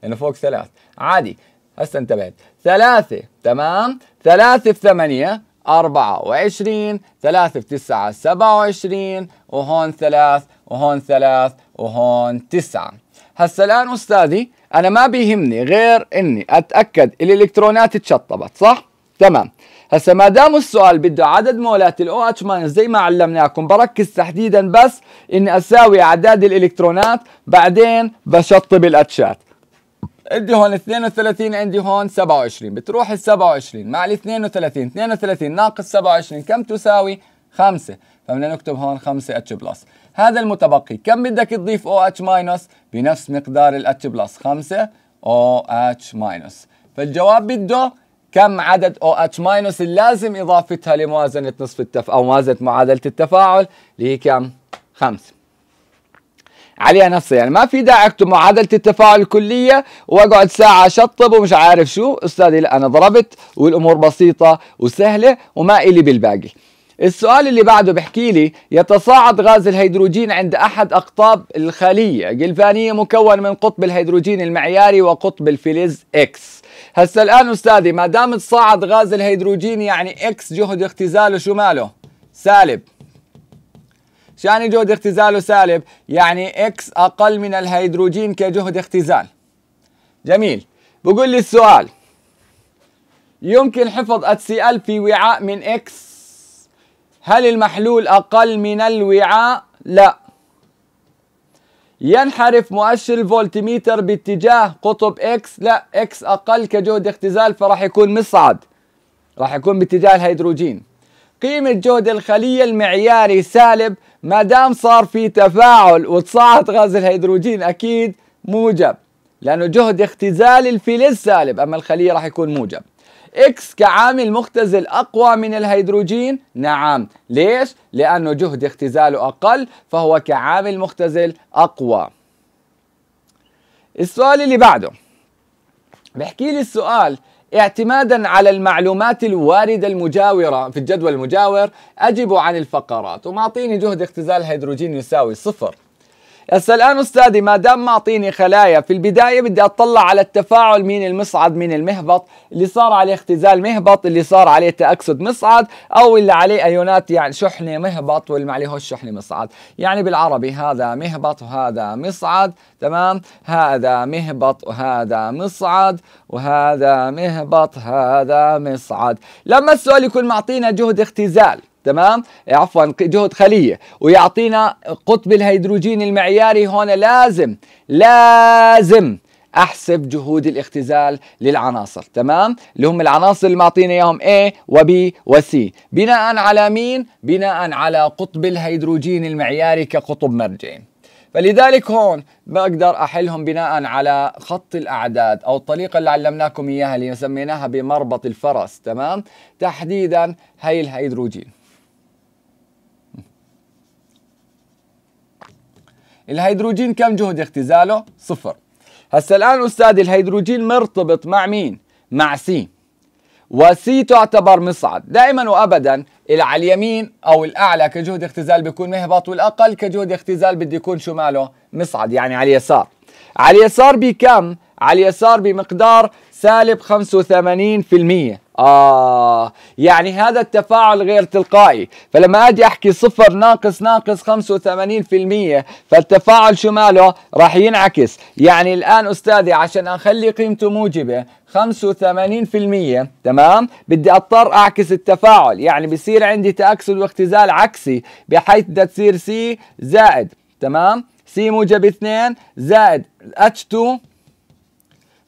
لانه فوق 3 عادي هسه انتبهت 3 تمام 3 في 8 24 3 في 9 27 وهون 3 وهون 3 وهون 9 هسه الان استاذي انا ما بيهمني غير اني اتاكد الالكترونات تشطبت صح تمام هسه ما دام السؤال بده عدد مولات الاو اتش ماينس زي ما علمناكم بركز تحديدا بس اني اساوي اعداد الالكترونات بعدين بشطب الاتشات عندي هون 32 عندي هون 27 بتروح ال 27 مع ال 32 32 ناقص 27 كم تساوي 5 فبدنا نكتب هون 5 اتش بلس هذا المتبقي كم بدك تضيف او اتش ماينس بنفس مقدار الاتش بلس 5 او اتش ماينس فالجواب بده كم عدد او اتش ماينس اللازم اضافتها لموازنه نصف التف او موازنه معادله التفاعل اللي هي كم؟ خمسه. عليها نفسها يعني ما في داعي اكتب معادله التفاعل الكليه واقعد ساعه اشطب ومش عارف شو استاذي لا انا ضربت والامور بسيطه وسهله وما الي بالباقي. السؤال اللي بعده بحكي لي يتصاعد غاز الهيدروجين عند احد اقطاب الخليه جلفانيه مكون من قطب الهيدروجين المعياري وقطب الفلز اكس هسه الان استاذي ما دام تصاعد غاز الهيدروجين يعني اكس جهد اختزاله شو ماله؟ سالب يعني جهد اختزاله سالب يعني اكس اقل من الهيدروجين كجهد اختزال جميل بقول لي السؤال يمكن حفظ HCl في وعاء من اكس هل المحلول اقل من الوعاء؟ لا ينحرف مؤشر الفولتميتر باتجاه قطب اكس لا اكس اقل كجهد اختزال فراح يكون مصعد راح يكون باتجاه الهيدروجين قيمة جهد الخلية المعياري سالب ما دام صار في تفاعل وتصاعد غاز الهيدروجين أكيد موجب لأنه جهد اختزال الفلز سالب أما الخلية راح يكون موجب اكس كعامل مختزل اقوى من الهيدروجين نعم ليش لانه جهد اختزاله اقل فهو كعامل مختزل اقوى السؤال اللي بعده بحكي لي السؤال اعتمادا على المعلومات الواردة المجاورة في الجدول المجاور أجب عن الفقرات ومعطيني جهد اختزال هيدروجين يساوي صفر هسه الان استاذي ما دام معطيني خلايا في البدايه بدي اطلع على التفاعل مين المصعد مين المهبط اللي صار عليه اختزال مهبط اللي صار عليه تاكسد مصعد او اللي عليه ايونات يعني شحنه مهبط واللي ما عليهوش شحنه مصعد يعني بالعربي هذا مهبط وهذا مصعد تمام هذا مهبط وهذا مصعد وهذا مهبط هذا مصعد لما السؤال يكون معطينا جهد اختزال تمام إيه، عفوا جهد خليه ويعطينا قطب الهيدروجين المعياري هون لازم لازم احسب جهود الاختزال للعناصر تمام اللي هم العناصر اللي معطينا اياهم A وB وC بناء على مين بناء على قطب الهيدروجين المعياري كقطب مرجعي فلذلك هون بقدر احلهم بناء على خط الاعداد او الطريقه اللي علمناكم اياها اللي سميناها بمربط الفرس تمام تحديدا هي الهيدروجين الهيدروجين كم جهد اختزاله؟ صفر هسا الآن أستاذي الهيدروجين مرتبط مع مين؟ مع سي وسي تعتبر مصعد دائما وابدا اللي على اليمين او الاعلى كجهد اختزال بيكون مهبط والاقل كجهد اختزال بده يكون شو ماله مصعد يعني على اليسار على اليسار بكم على اليسار بمقدار سالب 85% آه يعني هذا التفاعل غير تلقائي فلما أجي أحكي صفر ناقص ناقص 85% فالتفاعل شو ماله راح ينعكس يعني الآن أستاذي عشان أخلي قيمته موجبة 85% تمام بدي اضطر اعكس التفاعل يعني بصير عندي تاكسد واختزال عكسي بحيث بدها تصير سي زائد تمام سي موجب 2 زائد h 2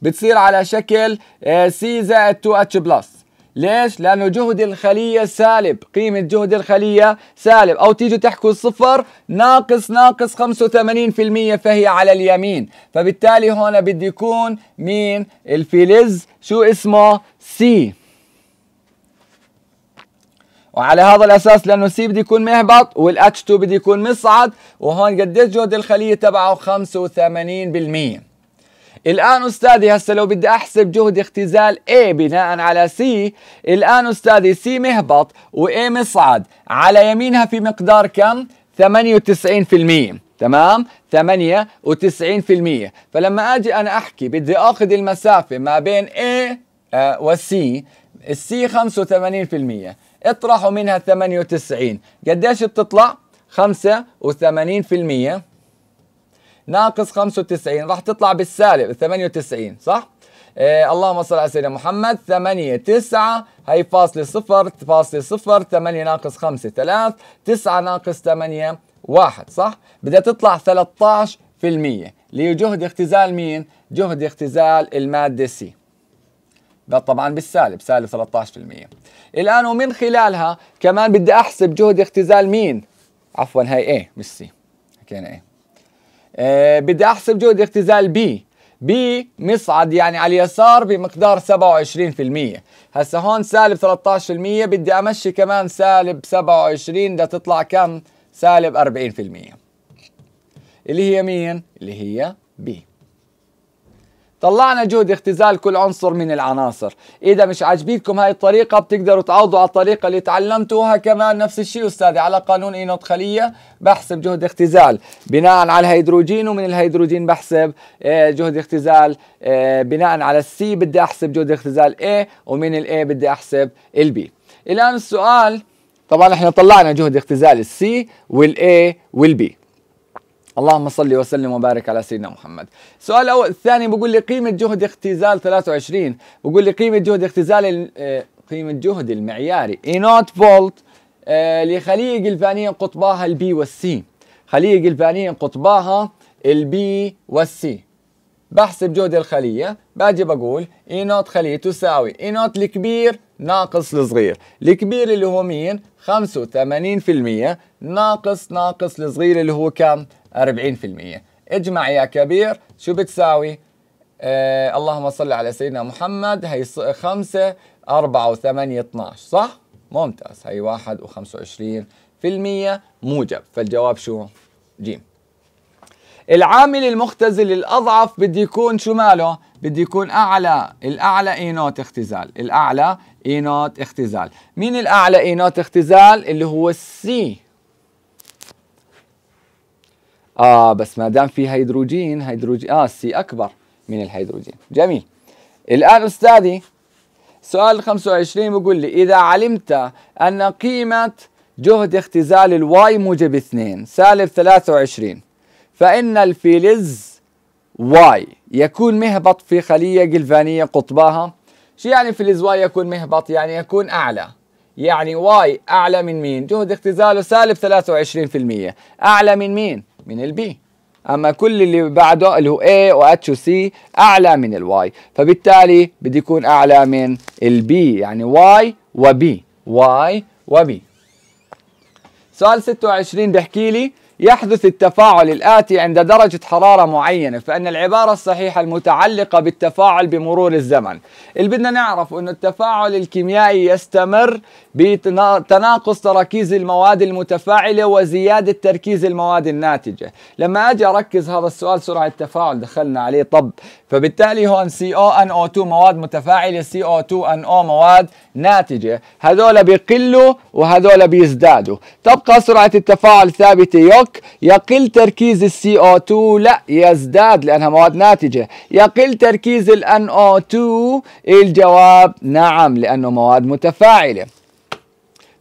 بتصير على شكل سي زائد 2 اتش بلس ليش؟ لأنه جهد الخلية سالب، قيمة جهد الخلية سالب، أو تيجوا تحكوا الصفر ناقص ناقص 85% فهي على اليمين، فبالتالي هون بده يكون مين؟ الفلز شو اسمه؟ سي. وعلى هذا الأساس لأنه سي بده يكون مهبط والاتش 2 بده يكون مصعد، وهون قديش جهد الخلية تبعه؟ 85%. الآن أستاذي هسه لو بدي أحسب جهد اختزال A بناء على C الآن أستاذي C مهبط و A مصعد على يمينها في مقدار كم؟ 98% تمام 98% فلما اجي انا احكي بدي اخذ المسافه ما بين A آه والسي C 85% اطرحوا منها 98 قديش بتطلع 85% ناقص 95 راح تطلع بالسالب 98 صح؟ إيه اللهم صل على سيدنا محمد 8 9 هي فاصلة 0 فاصلة 0 8 ناقص 5 3 9 ناقص 8 1 صح؟ بدها تطلع 13% اللي هي جهد اختزال مين؟ جهد اختزال المادة سي طبعا بالسالب سالب 13% الآن ومن خلالها كمان بدي أحسب جهد اختزال مين؟ عفوا هي A مش سي حكينا A آه، بدي احسب جهد اختزال بي بي مصعد يعني على اليسار بمقدار 27% هسا هون سالب 13% بدي امشي كمان سالب 27 لتطلع كم سالب 40% اللي هي مين اللي هي بي طلعنا جهد اختزال كل عنصر من العناصر اذا مش عاجبينكم هاي الطريقه بتقدروا تعوضوا على الطريقه اللي تعلمتوها كمان نفس الشيء استاذي على قانون اينوت خليه بحسب جهد اختزال بناء على الهيدروجين ومن الهيدروجين بحسب آه، جهد اختزال آه، بناء على السي بدي احسب جهد اختزال A ومن الاي بدي احسب البي الان السؤال طبعا احنا طلعنا جهد اختزال السي والاي والبي اللهم صل وسلم وبارك على سيدنا محمد السؤال الأول الثاني بقول لي قيمة جهد اختزال 23 بقول لي قيمة جهد اختزال آه، قيمة جهد المعياري اي نوت فولت آه، لخلية جلفانية قطباها البي والسي خلية جلفانية قطباها البي والسي بحسب جهد الخلية باجي بقول اي نوت خلية تساوي اي نوت الكبير ناقص الصغير الكبير اللي هو مين 85% ناقص ناقص الصغير اللي هو كم 40% اجمع يا كبير شو بتساوي آه اللهم صل على سيدنا محمد هي 5 4 و8 12 صح ممتاز هي 1 و25% موجب فالجواب شو جيم العامل المختزل الأضعف بده يكون شو ماله؟ بده يكون أعلى، الأعلى اي نوت اختزال؟ الأعلى اي نوت اختزال مين الاعلى اي نوت اختزال اللي هو السي اه بس ما دام في هيدروجين هيدروجين اه السي اكبر من الهيدروجين جميل الان استاذي سؤال 25 بيقول لي اذا علمت ان قيمه جهد اختزال الواي موجب 2 سالب 23 فان الفيلز واي يكون مهبط في خليه جلفانيه قطبها شو يعني فلز واي يكون مهبط يعني يكون أعلى يعني واي أعلى من مين جهد اختزاله سالب 23% أعلى من مين من البي اما كل اللي بعده اللي هو A و H و C اعلى من الواي فبالتالي بده يكون اعلى من البي يعني Y و B Y و B سؤال 26 بحكي لي يحدث التفاعل الآتي عند درجة حرارة معينة فإن العبارة الصحيحة المتعلقة بالتفاعل بمرور الزمن اللي بدنا نعرف أن التفاعل الكيميائي يستمر بتناقص تركيز المواد المتفاعلة وزيادة تركيز المواد الناتجة لما أجي أركز هذا السؤال سرعة التفاعل دخلنا عليه طب فبالتالي هون CO o 2 مواد متفاعلة CO2NO مواد ناتجة هذول بيقلوا وهذول بيزدادوا تبقى سرعة التفاعل ثابتة يك يقل تركيز co 2 لا يزداد لأنها مواد ناتجة يقل تركيز no 2 الجواب نعم لأنه مواد متفاعلة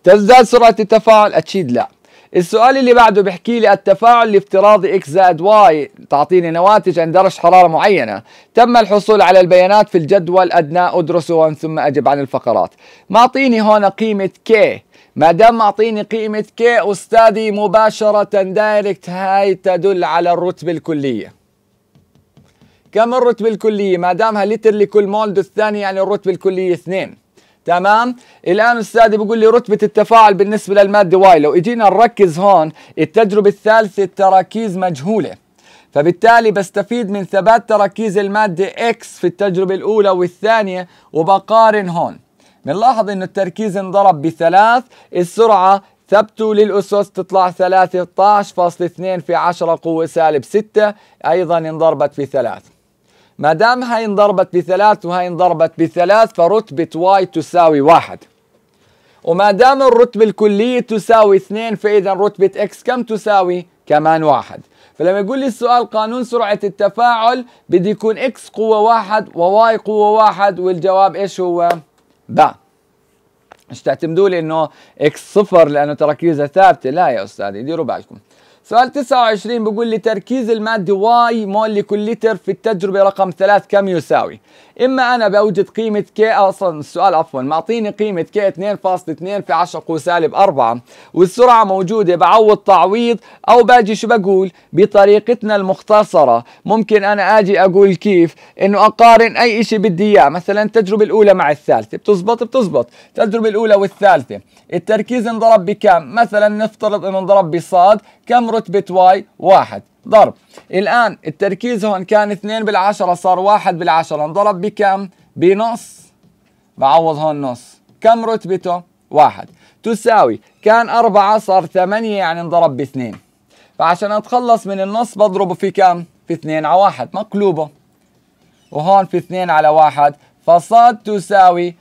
تزداد سرعة التفاعل أكيد لا السؤال اللي بعده بحكي لي التفاعل الافتراضي اكس زائد واي تعطيني نواتج عند درجة حرارة معينة تم الحصول على البيانات في الجدول أدنى أدرسه ثم أجب عن الفقرات معطيني هون قيمة كي ما دام معطيني قيمة كي أستاذي مباشرة دايركت هاي تدل على الرتبة الكلية كم الرتبة الكلية ما دامها لتر لكل مول الثاني يعني الرتبة الكلية اثنين تمام الان استاذي بيقول لي رتبه التفاعل بالنسبه للماده واي لو اجينا نركز هون التجربه الثالثه التراكيز مجهوله فبالتالي بستفيد من ثبات تراكيز الماده اكس في التجربه الاولى والثانيه وبقارن هون بنلاحظ انه التركيز انضرب بثلاث السرعه ثبتوا للأسس تطلع 13.2 في 10 قوة سالب 6 أيضا انضربت في 3 ما دام هاي انضربت بثلاث وهاي انضربت بثلاث فرتبة واي تساوي واحد وما دام الرتبة الكلية تساوي اثنين فإذا رتبة اكس كم تساوي؟ كمان واحد فلما يقول لي السؤال قانون سرعة التفاعل بده يكون اكس قوة واحد وواي قوة واحد والجواب ايش هو؟ باء مش تعتمدوا لي انه اكس صفر لانه تركيزها ثابته لا يا استاذ ديروا بالكم سؤال 29 بيقول لي تركيز المادة واي مول لكل لتر في التجربة رقم 3 كم يساوي؟ اما انا بوجد قيمه كي اصلا آه، السؤال عفوا معطيني قيمه كي 2.2 في 10 قوس سالب 4 والسرعه موجوده بعوض تعويض او باجي شو بقول بطريقتنا المختصره ممكن انا اجي اقول كيف انه اقارن اي شيء بدي اياه مثلا التجربه الاولى مع الثالثه بتزبط بتزبط التجربه الاولى والثالثه التركيز انضرب بكم مثلا نفترض انه انضرب بصاد كم رتبه واي واحد ضرب الآن التركيز هون كان 2 بالعشرة صار 1 بالعشرة انضرب بكم؟ بنص بعوض هون نص كم رتبته؟ واحد تساوي كان أربعة صار ثمانية يعني انضرب 2 فعشان أتخلص من النص بضربه في كم؟ في اثنين على واحد مقلوبه وهون في اثنين على واحد فصاد تساوي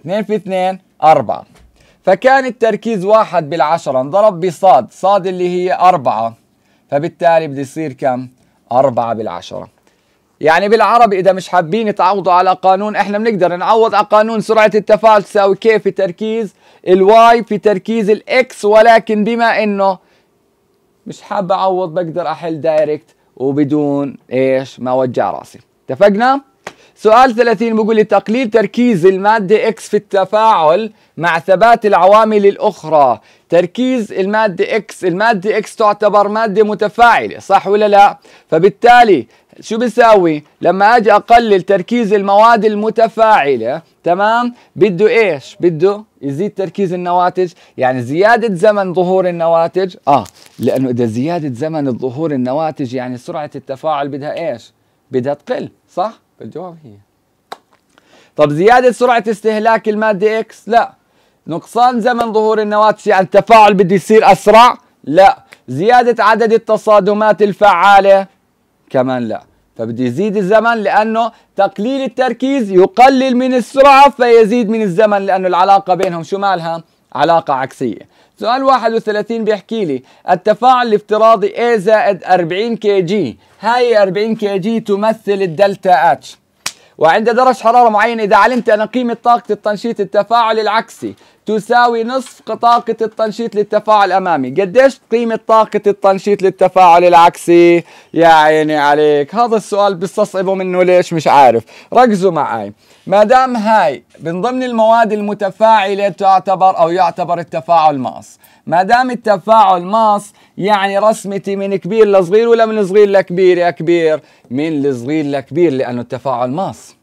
اثنين في اثنين أربعة فكان التركيز واحد بالعشرة انضرب بصاد صاد اللي هي أربعة فبالتالي بده يصير كم؟ 4 بالعشرة يعني بالعربي إذا مش حابين يتعوضوا على قانون إحنا بنقدر نعوض على قانون سرعة التفاعل تساوي كيف في تركيز الواي في تركيز الإكس ولكن بما إنه مش حاب أعوض بقدر أحل دايركت وبدون إيش ما وجع راسي اتفقنا؟ سؤال 30 بقول لي تقليل تركيز المادة X في التفاعل مع ثبات العوامل الأخرى تركيز المادة X المادة X تعتبر مادة متفاعلة صح ولا لا فبالتالي شو بساوي لما أجي أقلل تركيز المواد المتفاعلة تمام بده إيش بده يزيد تركيز النواتج يعني زيادة زمن ظهور النواتج آه لأنه إذا زيادة زمن ظهور النواتج يعني سرعة التفاعل بدها إيش بدها تقل صح الجواب هي طب زيادة سرعة استهلاك المادة اكس لا نقصان زمن ظهور النواتج يعني التفاعل بده يصير أسرع لا زيادة عدد التصادمات الفعالة كمان لا فبده يزيد الزمن لأنه تقليل التركيز يقلل من السرعة فيزيد من الزمن لأنه العلاقة بينهم شو مالها علاقة عكسية سؤال 31 بيحكي لي التفاعل الافتراضي A زائد 40 كي جي هاي 40 كي جي تمثل الدلتا اتش وعند درجة حرارة معينة إذا علمت أن قيمة طاقة التنشيط التفاعل العكسي تساوي نصف طاقة التنشيط للتفاعل الأمامي قديش قيمة طاقة التنشيط للتفاعل العكسي يا عيني عليك هذا السؤال بستصعبه منه ليش مش عارف ركزوا معي ما دام هاي من ضمن المواد المتفاعلة تعتبر أو يعتبر التفاعل ماس ما دام التفاعل ماس يعني رسمتي من كبير لصغير ولا من صغير لكبير يا كبير من الصغير لكبير لأنه التفاعل ماس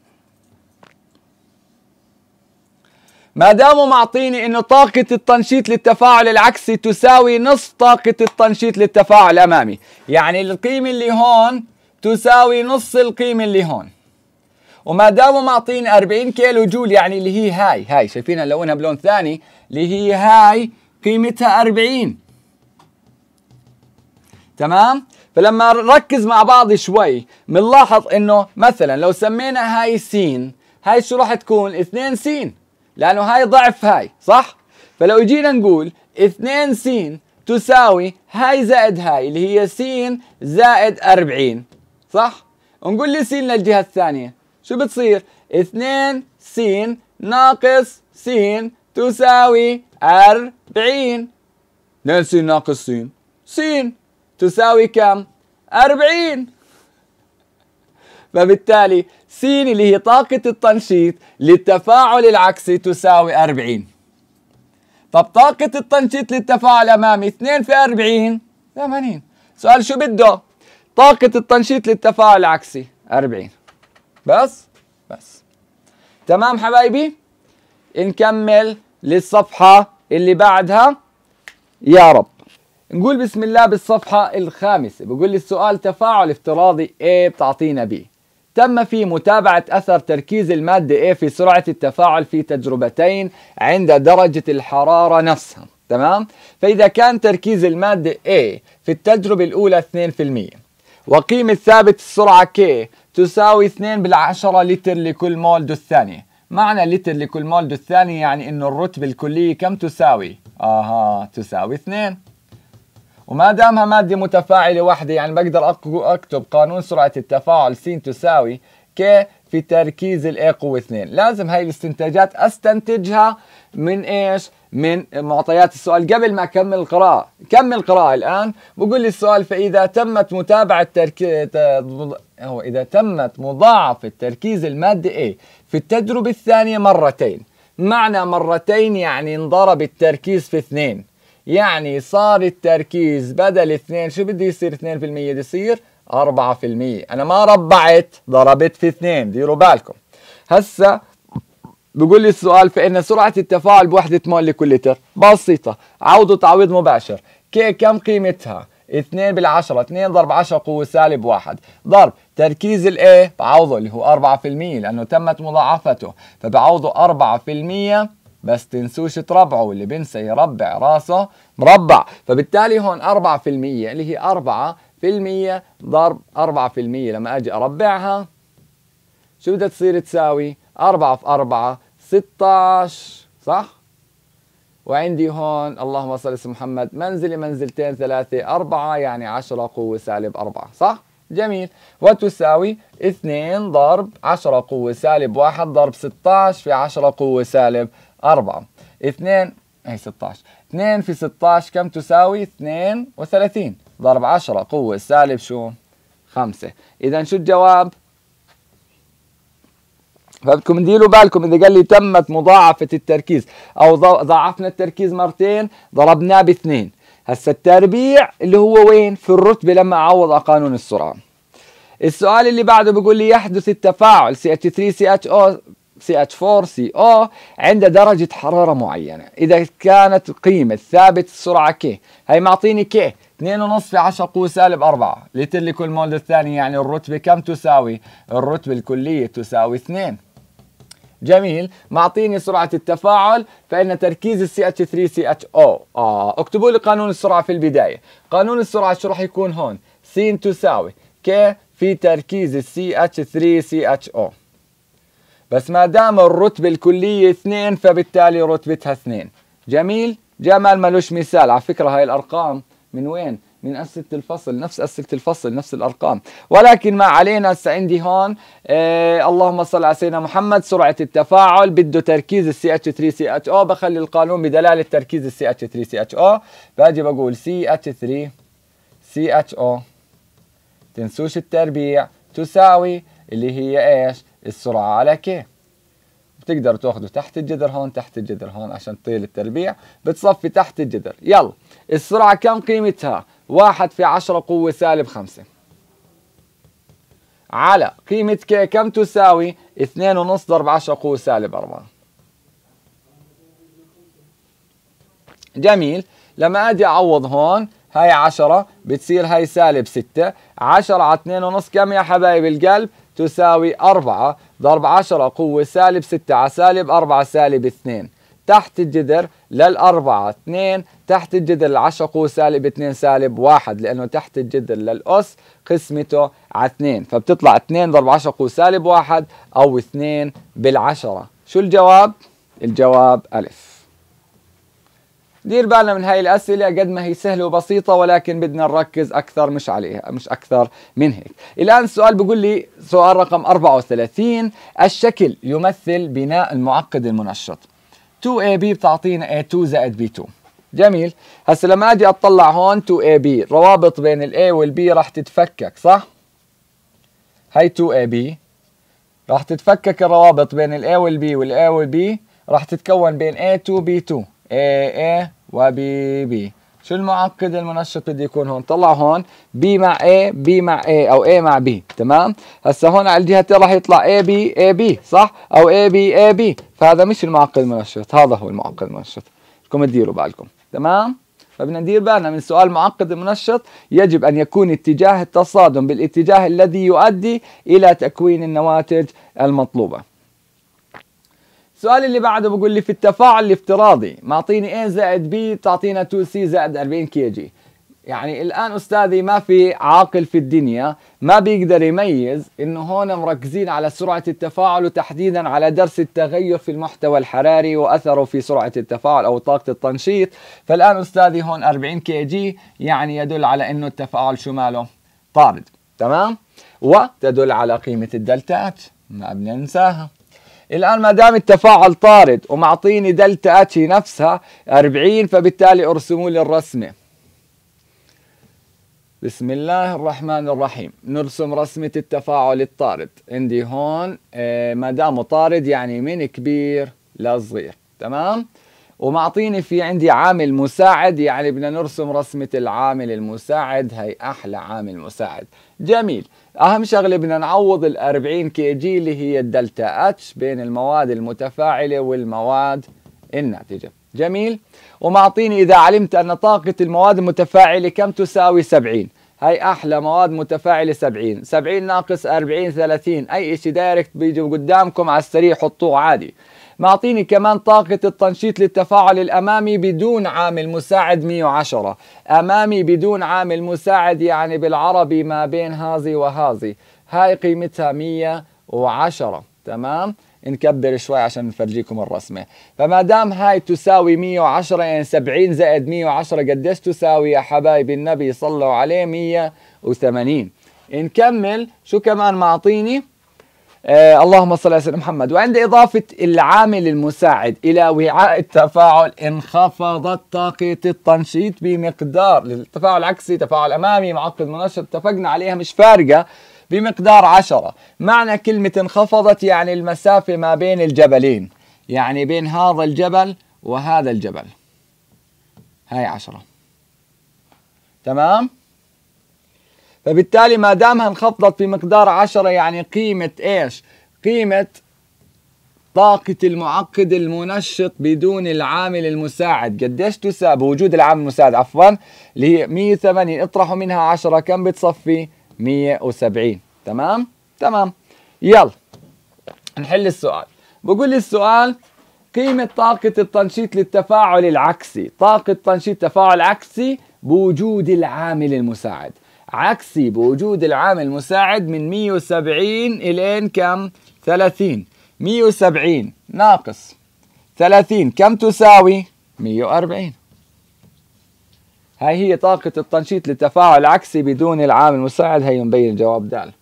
ما داموا معطيني انه طاقة التنشيط للتفاعل العكسي تساوي نصف طاقة التنشيط للتفاعل الامامي، يعني القيمة اللي هون تساوي نص القيمة اللي هون. وما داموا معطيني 40 كيلو جول يعني اللي هي هاي، هاي شايفينها لونها بلون ثاني، اللي هي هاي قيمتها 40 تمام فلما نركز مع بعض شوي بنلاحظ انه مثلا لو سمينا هاي سين هاي شو راح تكون 2 سين لانه هاي ضعف هاي صح فلو جينا نقول 2 سين تساوي هاي زائد هاي اللي هي سين زائد 40 صح ونقول لي سين للجهه الثانيه شو بتصير 2 سين ناقص سين تساوي 40 2 سين ناقص سين سين تساوي كم؟ 40 فبالتالي س اللي هي طاقة التنشيط للتفاعل العكسي تساوي 40 طب طاقة التنشيط للتفاعل أمامي 2 في 40 80 سؤال شو بده؟ طاقة التنشيط للتفاعل العكسي 40 بس بس تمام حبايبي؟ نكمل للصفحة اللي بعدها يا رب نقول بسم الله بالصفحة الخامسة بقول لي السؤال تفاعل افتراضي A بتعطينا B تم في متابعة أثر تركيز المادة A في سرعة التفاعل في تجربتين عند درجة الحرارة نفسها تمام؟ فإذا كان تركيز المادة A في التجربة الأولى 2% وقيمة ثابت السرعة K تساوي 2 بالعشرة لتر لكل مولد الثانية معنى لتر لكل مولد الثانية يعني أنه الرتبة الكلية كم تساوي؟ آها تساوي 2 وما دامها مادة متفاعلة واحدة يعني بقدر أكتب قانون سرعة التفاعل س تساوي ك في تركيز الاي قوة 2 لازم هاي الاستنتاجات استنتجها من ايش من معطيات السؤال قبل ما اكمل القراءة كمل القراءة الان بقول لي السؤال فاذا تمت متابعة تركيز هو اذا تمت مضاعفة تركيز المادة A في التجربة الثانية مرتين معنى مرتين يعني انضرب التركيز في اثنين يعني صار التركيز بدل 2 شو بده يصير 2% بده يصير 4% انا ما ربعت ضربت في 2 ديروا بالكم هسا بقول لي السؤال فإن سرعة التفاعل بوحدة مول لكل لتر بسيطة عوض تعويض مباشر كي كم قيمتها 2 بالعشرة 2 ضرب 10 قوة سالب 1 ضرب تركيز الـ A بعوضه اللي هو 4% لأنه تمت مضاعفته فبعوضه 4% بس تنسوش تربعوا اللي بنسى يربع راسه مربع فبالتالي هون 4% اللي هي 4% ضرب 4% لما اجي اربعها شو بدها تصير تساوي 4 في 4 16 صح وعندي هون اللهم صل على محمد منزلة منزلتين ثلاثة أربعة يعني 10 قوة سالب 4 صح؟ جميل وتساوي 2 ضرب 10 قوة سالب 1 ضرب 16 في 10 قوة سالب 4 2 هي 16 2 في 16 كم تساوي 32 ضرب 10 قوة سالب شو 5 إذا شو الجواب فبدكم ديروا بالكم اذا قال لي تمت مضاعفه التركيز او ضاعفنا التركيز مرتين ضربناه باثنين هسا التربيع اللي هو وين في الرتبه لما اعوض على قانون السرعه السؤال اللي بعده بيقول لي يحدث التفاعل CH3CHO CH4 CO عند درجة حرارة معينة إذا كانت قيمة ثابت السرعة K هي معطيني K 2.5 في 10 قوة سالب 4 لتر لكل مول الثاني يعني الرتبة كم تساوي؟ الرتبة الكلية تساوي 2 جميل معطيني سرعة التفاعل فإن تركيز ال CH3CHO آه اكتبوا لي قانون السرعة في البداية قانون السرعة شو راح يكون هون؟ س تساوي K في تركيز ال CH3CHO بس ما دام الرتبة الكلية اثنين فبالتالي رتبتها اثنين جميل جمال ملوش مثال على فكرة هاي الأرقام من وين من أسئلة الفصل نفس أسئلة الفصل نفس الأرقام ولكن ما علينا هسه عندي هون آه اللهم صل على سيدنا محمد سرعة التفاعل بده تركيز السي اتش 3 سي اتش او بخلي القانون بدلالة تركيز السي اتش 3 سي اتش او باجي بقول سي اتش 3 سي اتش او تنسوش التربيع تساوي اللي هي ايش السرعة على كي بتقدر تاخده تحت الجذر هون تحت الجذر هون عشان تطيل التربيع بتصفي تحت الجذر يلا السرعة كم قيمتها واحد في عشرة قوة سالب خمسة على قيمة كي كم تساوي اثنين ونص ضرب عشرة قوة سالب أربعة جميل لما أجي أعوض هون هاي عشرة بتصير هاي سالب ستة عشرة على اثنين ونص كم يا حبايب القلب تساوي 4 ضرب 10 قوة سالب 6 على سالب 4 سالب 2 تحت الجذر للأربعة 2 تحت الجذر العشرة قوة سالب 2 سالب 1 لأنه تحت الجذر للأس قسمته على 2 فبتطلع 2 ضرب 10 قوة سالب 1 أو 2 بالعشرة شو الجواب؟ الجواب ألف دير بالنا من هاي الأسئلة قد ما هي سهلة وبسيطة ولكن بدنا نركز أكثر مش عليها مش أكثر من هيك الآن السؤال بقول لي سؤال رقم 34 الشكل يمثل بناء المعقد المنشط 2AB إيه بتعطينا A2 إيه زائد B2 جميل هسا لما اجي اطلع هون 2AB إيه روابط بين الA A وال B راح تتفكك صح هي 2AB راح تتفكك الروابط بين الA A والA B وال A B راح تتكون بين A2 B2 A A وبي بي شو المعقد المنشط بده يكون هون طلع هون بي مع A بي مع A او A مع B تمام هسا هون على الجهة راح يطلع A B A B صح او A B A B فهذا مش المعقد المنشط هذا هو المعقد المنشط بدكم تديروا بالكم تمام فبدنا ندير بالنا من سؤال معقد المنشط يجب أن يكون اتجاه التصادم بالاتجاه الذي يؤدي إلى تكوين النواتج المطلوبة السؤال اللي بعده بقول لي في التفاعل الافتراضي معطيني A زائد B تعطينا 2C زائد 40 كي جي يعني الآن أستاذي ما في عاقل في الدنيا ما بيقدر يميز إنه هون مركزين على سرعة التفاعل وتحديدا على درس التغير في المحتوى الحراري وأثره في سرعة التفاعل أو طاقة التنشيط فالآن أستاذي هون 40 كي جي يعني يدل على إنه التفاعل شو ماله طارد تمام وتدل على قيمة الدلتات ما بننساها الآن ما دام التفاعل طارد ومعطيني دلتا اتش نفسها 40 فبالتالي ارسموا لي الرسمة بسم الله الرحمن الرحيم نرسم رسمة التفاعل الطارد عندي هون آه، ما دامه طارد يعني من كبير لصغير تمام ومعطيني في عندي عامل مساعد يعني بدنا نرسم رسمة العامل المساعد هي أحلى عامل مساعد جميل اهم شغله بدنا نعوض ال 40 كي جي اللي هي الدلتا اتش بين المواد المتفاعله والمواد الناتجه جميل ومعطيني اذا علمت ان طاقه المواد المتفاعله كم تساوي 70 هاي احلى مواد متفاعله 70 70 ناقص 40 30 اي شيء دايركت بيجي قدامكم على السريع حطوه عادي معطيني كمان طاقة التنشيط للتفاعل الأمامي بدون عامل مساعد 110 أمامي بدون عامل مساعد يعني بالعربي ما بين هذه وهذه هاي قيمتها 110 تمام نكبر شوي عشان نفرجيكم الرسمه فما دام هاي تساوي 110 يعني 70 زائد 110 قديش تساوي يا حبايب النبي صلوا عليه 180 نكمل شو كمان معطيني آه اللهم صل على سيدنا محمد وعند إضافة العامل المساعد إلى وعاء التفاعل انخفضت طاقة التنشيط بمقدار التفاعل العكسي تفاعل أمامي معقد منشط اتفقنا عليها مش فارقة بمقدار عشرة معنى كلمة انخفضت يعني المسافة ما بين الجبلين يعني بين هذا الجبل وهذا الجبل هاي عشرة تمام؟ فبالتالي ما دامها انخفضت بمقدار 10 يعني قيمة ايش؟ قيمة طاقة المعقد المنشط بدون العامل المساعد قديش تساوي بوجود العامل المساعد عفوا اللي هي 180 اطرحوا منها 10 كم بتصفي 170 تمام تمام يلا نحل السؤال بقول لي السؤال قيمة طاقة التنشيط للتفاعل العكسي طاقة تنشيط تفاعل عكسي بوجود العامل المساعد عكسي بوجود العامل المساعد من 170 إلين كم؟ 30 170 ناقص 30 كم تساوي؟ 140 هاي هي طاقة التنشيط للتفاعل عكسي بدون العامل المساعد هي مبين الجواب دال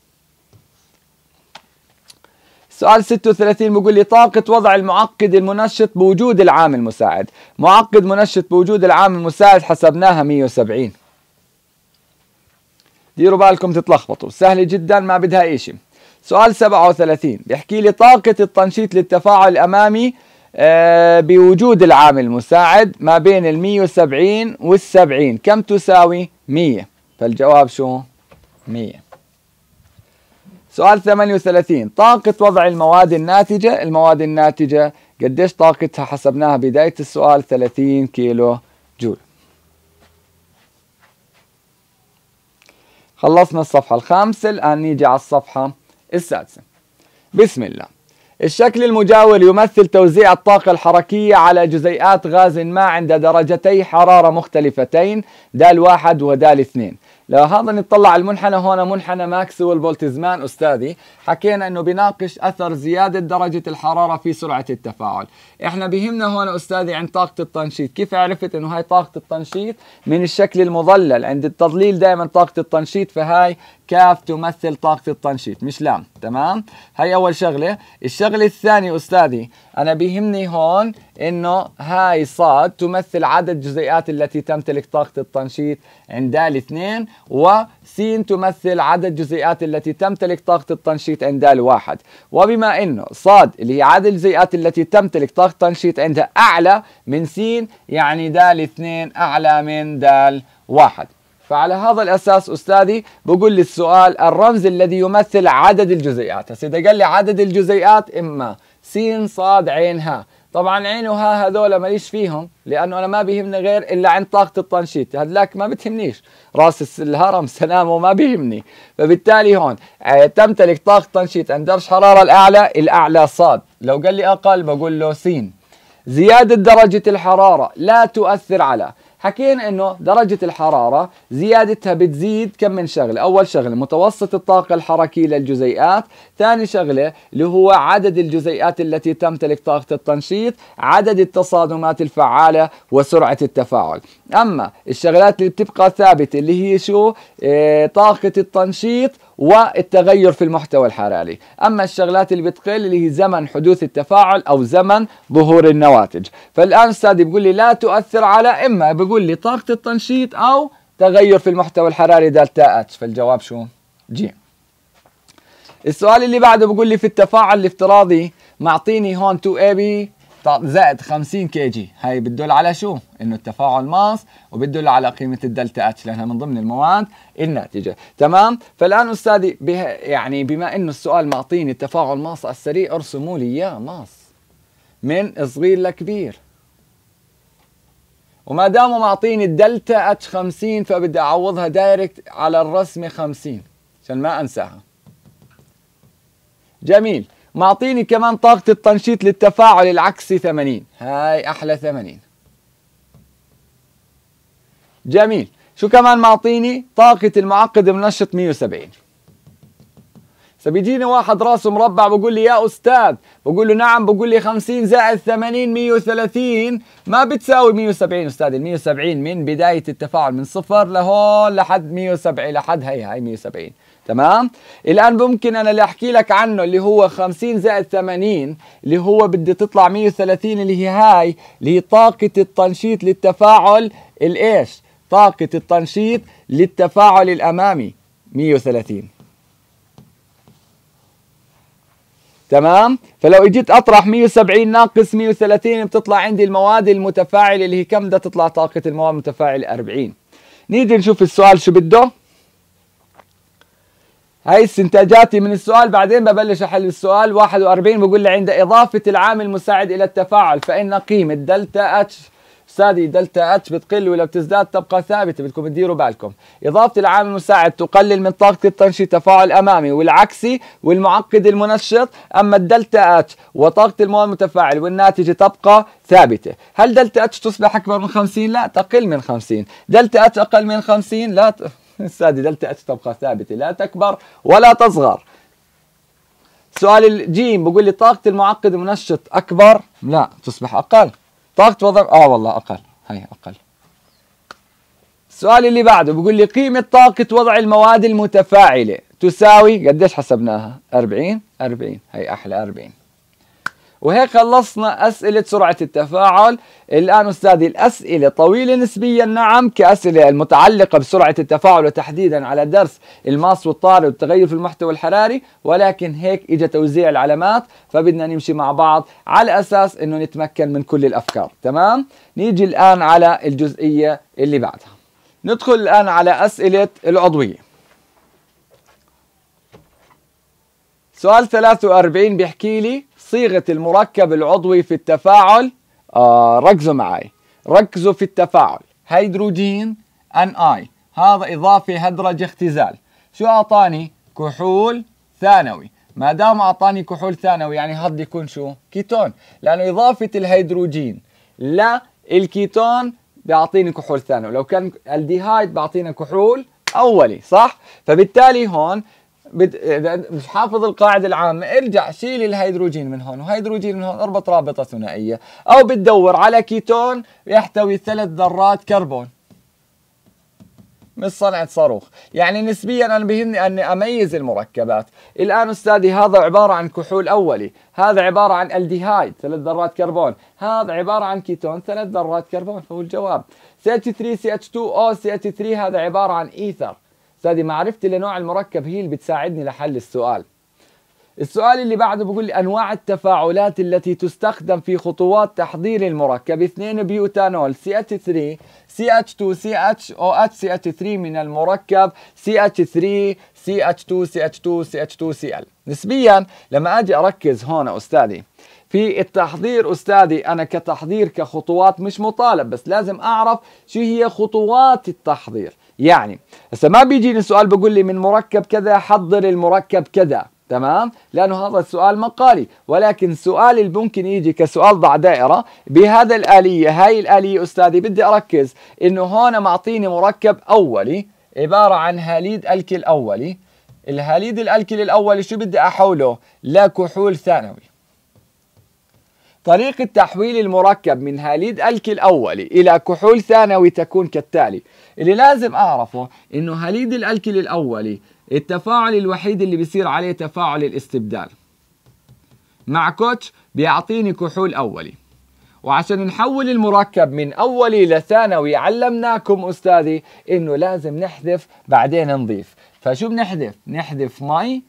سؤال 36 بقول لي طاقة وضع المعقد المنشط بوجود العامل المساعد معقد منشط بوجود العامل المساعد حسبناها 170 ديروا بالكم تتلخبطوا سهل جدا ما بدها شيء سؤال 37 بيحكي لي طاقة التنشيط للتفاعل الأمامي آه، بوجود العامل المساعد ما بين ال 170 وال 70 كم تساوي 100 فالجواب شو 100 سؤال 38 طاقة وضع المواد الناتجة المواد الناتجة قديش طاقتها حسبناها بداية السؤال 30 كيلو جول خلصنا الصفحة الخامسة الآن نيجي على الصفحة السادسة بسم الله الشكل المجاور يمثل توزيع الطاقة الحركية على جزيئات غاز ما عند درجتي حرارة مختلفتين د واحد ودال اثنين لو هذا نطلع على المنحنى هون منحنى ماكسويل بولتزمان استاذي حكينا انه بناقش اثر زياده درجه الحراره في سرعه التفاعل احنا بهمنا هون استاذي عن طاقه التنشيط كيف عرفت انه هاي طاقه التنشيط من الشكل المظلل عند التظليل دائما طاقه التنشيط فهاي كاف تمثل طاقة التنشيط مش لام تمام هاي أول شغلة الشغلة الثانية أستاذي أنا بيهمني هون إنه هاي صاد تمثل عدد الجزيئات التي تمتلك طاقة التنشيط عند دال اثنين وسين تمثل عدد الجزيئات التي تمتلك طاقة التنشيط عند دال واحد وبما إنه صاد اللي هي عدد الجزيئات التي تمتلك طاقة التنشيط عندها أعلى من سين يعني دال اثنين أعلى من دال واحد فعلى هذا الاساس استاذي بقول لي السؤال الرمز الذي يمثل عدد الجزيئات، هسه اذا قال لي عدد الجزيئات اما س ص ع ه، طبعا عين وها هذول ماليش فيهم لانه انا ما بيهمني غير الا عند طاقه التنشيط، هذلاك ما بتهمنيش، راس الهرم سلام وما بيهمني، فبالتالي هون آه، تمتلك طاقه تنشيط عند درجه حراره الاعلى الاعلى ص، لو قال لي اقل بقول له س. زياده درجه الحراره لا تؤثر على حكينا انه درجة الحرارة زيادتها بتزيد كم من شغلة اول شغلة متوسط الطاقة الحركية للجزيئات ثاني شغلة اللي هو عدد الجزيئات التي تمتلك طاقة التنشيط عدد التصادمات الفعالة وسرعة التفاعل اما الشغلات اللي بتبقى ثابتة اللي هي شو اه طاقة التنشيط والتغير في المحتوى الحراري أما الشغلات اللي بتقل اللي هي زمن حدوث التفاعل أو زمن ظهور النواتج فالآن أستاذي بيقول لي لا تؤثر على إما بيقول لي طاقة التنشيط أو تغير في المحتوى الحراري دالتا اتش فالجواب شو؟ جي السؤال اللي بعده بيقول لي في التفاعل الافتراضي معطيني هون 2 ab زائد 50 كي جي هاي بتدل على شو؟ انه التفاعل ماس وبتدل على قيمه الدلتا اتش لانها من ضمن المواد الناتجه، تمام؟ فالان استاذي بها يعني بما انه السؤال معطيني التفاعل ماس على السريع ارسموا لي اياه ماس من صغير لكبير وما دامه معطيني الدلتا اتش 50 فبدي اعوضها دايركت على الرسمه 50 عشان ما انساها. جميل معطيني كمان طاقة التنشيط للتفاعل العكسي 80 هاي أحلى 80 جميل شو كمان معطيني طاقة المعقد المنشط 170 فبيجيني واحد راسه مربع بقول لي يا أستاذ بقول له نعم بقول لي 50 زائد 80 130 ما بتساوي 170 أستاذ ال 170 من بداية التفاعل من صفر لهون لحد 170 لحد هي هاي 170 تمام الان ممكن انا اللي احكي لك عنه اللي هو 50 زائد 80 اللي هو بدي تطلع 130 اللي هي هاي اللي هي طاقه التنشيط للتفاعل الايش طاقه التنشيط للتفاعل الامامي 130 تمام فلو اجيت اطرح 170 ناقص 130 بتطلع عندي المواد المتفاعله اللي هي كم بدها تطلع طاقه المواد المتفاعله 40 نيجي نشوف السؤال شو بده هاي استنتاجاتي من السؤال بعدين ببلش احل السؤال 41 بقول لي عند اضافه العامل المساعد الى التفاعل فان قيمه دلتا اتش استاذي دلتا اتش بتقل ولا بتزداد تبقى ثابته بدكم تديروا بالكم اضافه العامل المساعد تقلل من طاقه التنشيط تفاعل امامي والعكسي والمعقد المنشط اما الدلتا اتش وطاقه المواد المتفاعل والناتجه تبقى ثابته هل دلتا اتش تصبح اكبر من 50 لا تقل من 50 دلتا اتش اقل من 50 لا ت... السادسة (laughs) دلتا اتش تبقى ثابتة لا تكبر ولا تصغر سؤال الجيم بقول لي طاقة المعقد المنشط أكبر لا تصبح أقل طاقة وضع آه والله أقل هي أقل السؤال اللي بعده بقول لي قيمة طاقة وضع المواد المتفاعلة تساوي قديش حسبناها 40 40 هي أحلى 40 وهيك خلصنا أسئلة سرعة التفاعل الآن أستاذي الأسئلة طويلة نسبيا نعم كأسئلة المتعلقة بسرعة التفاعل وتحديدا على درس الماس والطارد والتغير في المحتوى الحراري ولكن هيك إجا توزيع العلامات فبدنا نمشي مع بعض على أساس أنه نتمكن من كل الأفكار تمام نيجي الآن على الجزئية اللي بعدها ندخل الآن على أسئلة العضوية سؤال 43 بيحكي لي صيغة المركب العضوي في التفاعل آه ركزوا معي ركزوا في التفاعل هيدروجين ان اي هذا اضافي هدرج اختزال شو اعطاني كحول ثانوي ما دام اعطاني كحول ثانوي يعني هذا يكون شو كيتون لانه اضافه الهيدروجين للكيتون بيعطيني كحول ثانوي لو كان الديهايد بيعطينا كحول اولي صح فبالتالي هون بد... اذا مش حافظ القاعده العامه ارجع شيل الهيدروجين من هون وهيدروجين من هون اربط رابطه ثنائيه او بتدور على كيتون يحتوي ثلاث ذرات كربون مش صنعة صاروخ يعني نسبيا أنا بيهمني أني أميز المركبات الآن أستاذي هذا عبارة عن كحول أولي هذا عبارة عن الديهايد ثلاث ذرات كربون هذا عبارة عن كيتون ثلاث ذرات كربون فهو الجواب CH3 CH2 ch 3 هذا عبارة عن إيثر استاذي معرفتي لنوع المركب هي اللي بتساعدني لحل السؤال السؤال اللي بعده بيقول لي انواع التفاعلات التي تستخدم في خطوات تحضير المركب 2 بيوتانول CH3 CH2 CHOH CH3 من المركب CH3 CH2 CH2 CH2 Cl نسبيا لما اجي اركز هون استاذي في التحضير استاذي انا كتحضير كخطوات مش مطالب بس لازم اعرف شو هي خطوات التحضير يعني هسه ما بيجيني سؤال بقول لي من مركب كذا حضر المركب كذا تمام لانه هذا السؤال مقالي ولكن سؤال اللي ممكن يجي كسؤال ضع دائره بهذا الاليه هاي الاليه استاذي بدي اركز انه هون معطيني مركب اولي عباره عن هاليد الكل اولي الهاليد الالكل الاولي شو بدي احوله لكحول ثانوي طريقة تحويل المركب من هاليد الكي الأولي إلى كحول ثانوي تكون كالتالي اللي لازم أعرفه إنه هاليد الألكيل الأولي التفاعل الوحيد اللي بيصير عليه تفاعل الاستبدال مع كوتش بيعطيني كحول أولي وعشان نحول المركب من أولي لثانوي علمناكم أستاذي إنه لازم نحذف بعدين نضيف فشو بنحذف؟ نحذف مي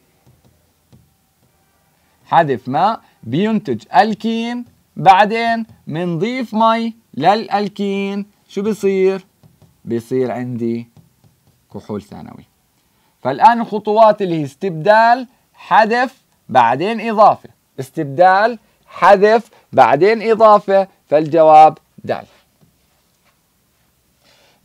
حذف ماء بينتج الكين بعدين بنضيف مي للالكين شو بصير؟ بصير عندي كحول ثانوي فالآن الخطوات اللي هي استبدال حذف بعدين إضافة استبدال حذف بعدين إضافة فالجواب دال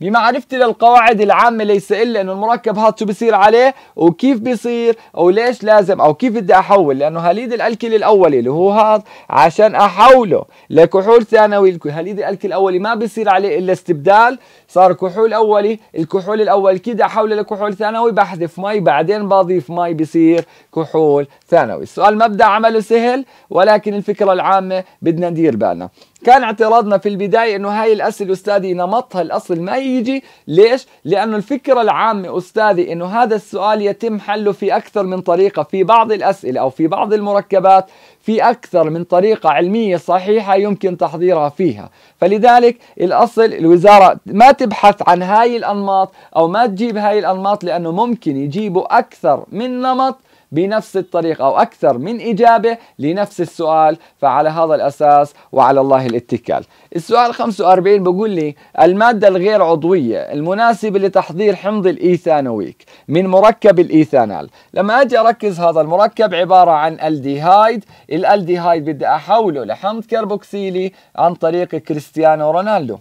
بمعرفتي للقواعد العامة ليس إلا إنه المركب هذا شو بصير عليه وكيف بصير أو ليش لازم أو كيف بدي أحول لأنه هليد الألكيل الأولي اللي هو هذا عشان أحوله لكحول ثانوي هليد الألكيل الأولي ما بصير عليه إلا استبدال صار كحول أولي الكحول الأول كده أحوله لكحول ثانوي بحذف مي بعدين بضيف مي بصير كحول ثانوي السؤال مبدأ عمله سهل ولكن الفكرة العامة بدنا ندير بالنا كان اعتراضنا في البداية انه هاي الاسئلة استاذي نمطها الاصل ما يجي ليش؟ لانه الفكرة العامة استاذي انه هذا السؤال يتم حله في اكثر من طريقة في بعض الاسئلة او في بعض المركبات في أكثر من طريقة علمية صحيحة يمكن تحضيرها فيها فلذلك الأصل الوزارة ما تبحث عن هاي الأنماط أو ما تجيب هاي الأنماط لأنه ممكن يجيبوا أكثر من نمط بنفس الطريق أو أكثر من إجابة لنفس السؤال فعلى هذا الأساس وعلى الله الاتكال السؤال 45 بقول لي المادة الغير عضوية المناسبة لتحضير حمض الإيثانويك من مركب الإيثانال لما أجي أركز هذا المركب عبارة عن الديهايد الالديهايد بدي أحوله لحمض كربوكسيلي عن طريق كريستيانو رونالدو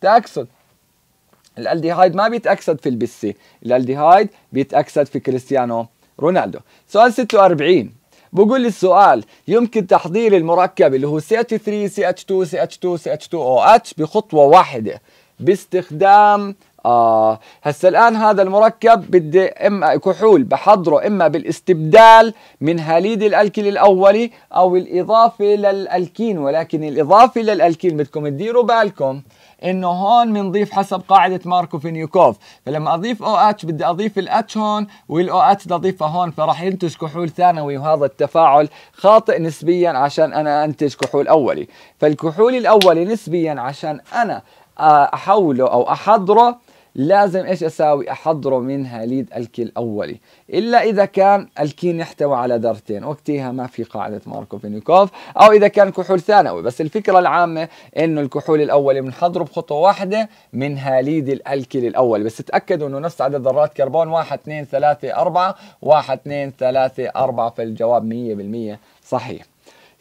تأكسد الالديهايد ما بيتأكسد في البسي الالديهايد بيتأكسد في كريستيانو رونالدو سؤال 46 بقول لي السؤال يمكن تحضير المركب اللي هو CH3 CH2 CH2 CH2OH بخطوة واحدة باستخدام آه هسه الآن هذا المركب بدي إما كحول بحضره إما بالاستبدال من هاليد الألكيل الأولي أو الإضافة للألكين ولكن الإضافة للألكين بدكم تديروا بالكم انه هون بنضيف حسب قاعده ماركو فينيوكوف فلما اضيف او اتش بدي اضيف الاتش هون والاو اتش بدي اضيفها هون فراح ينتج كحول ثانوي وهذا التفاعل خاطئ نسبيا عشان انا انتج كحول اولي فالكحول الاولي نسبيا عشان انا آه، احوله او احضره لازم ايش اساوي احضره من هاليد الكي الاولي الا اذا كان الكين يحتوي على درتين وقتها ما في قاعده ماركوفينيكوف او اذا كان كحول ثانوي بس الفكره العامه انه الكحول الاولي بنحضره بخطوه واحده من هاليد الكي الاولي بس تاكدوا انه نفس عدد ذرات كربون 1 2 3 4 1 2 3 4 فالجواب 100% صحيح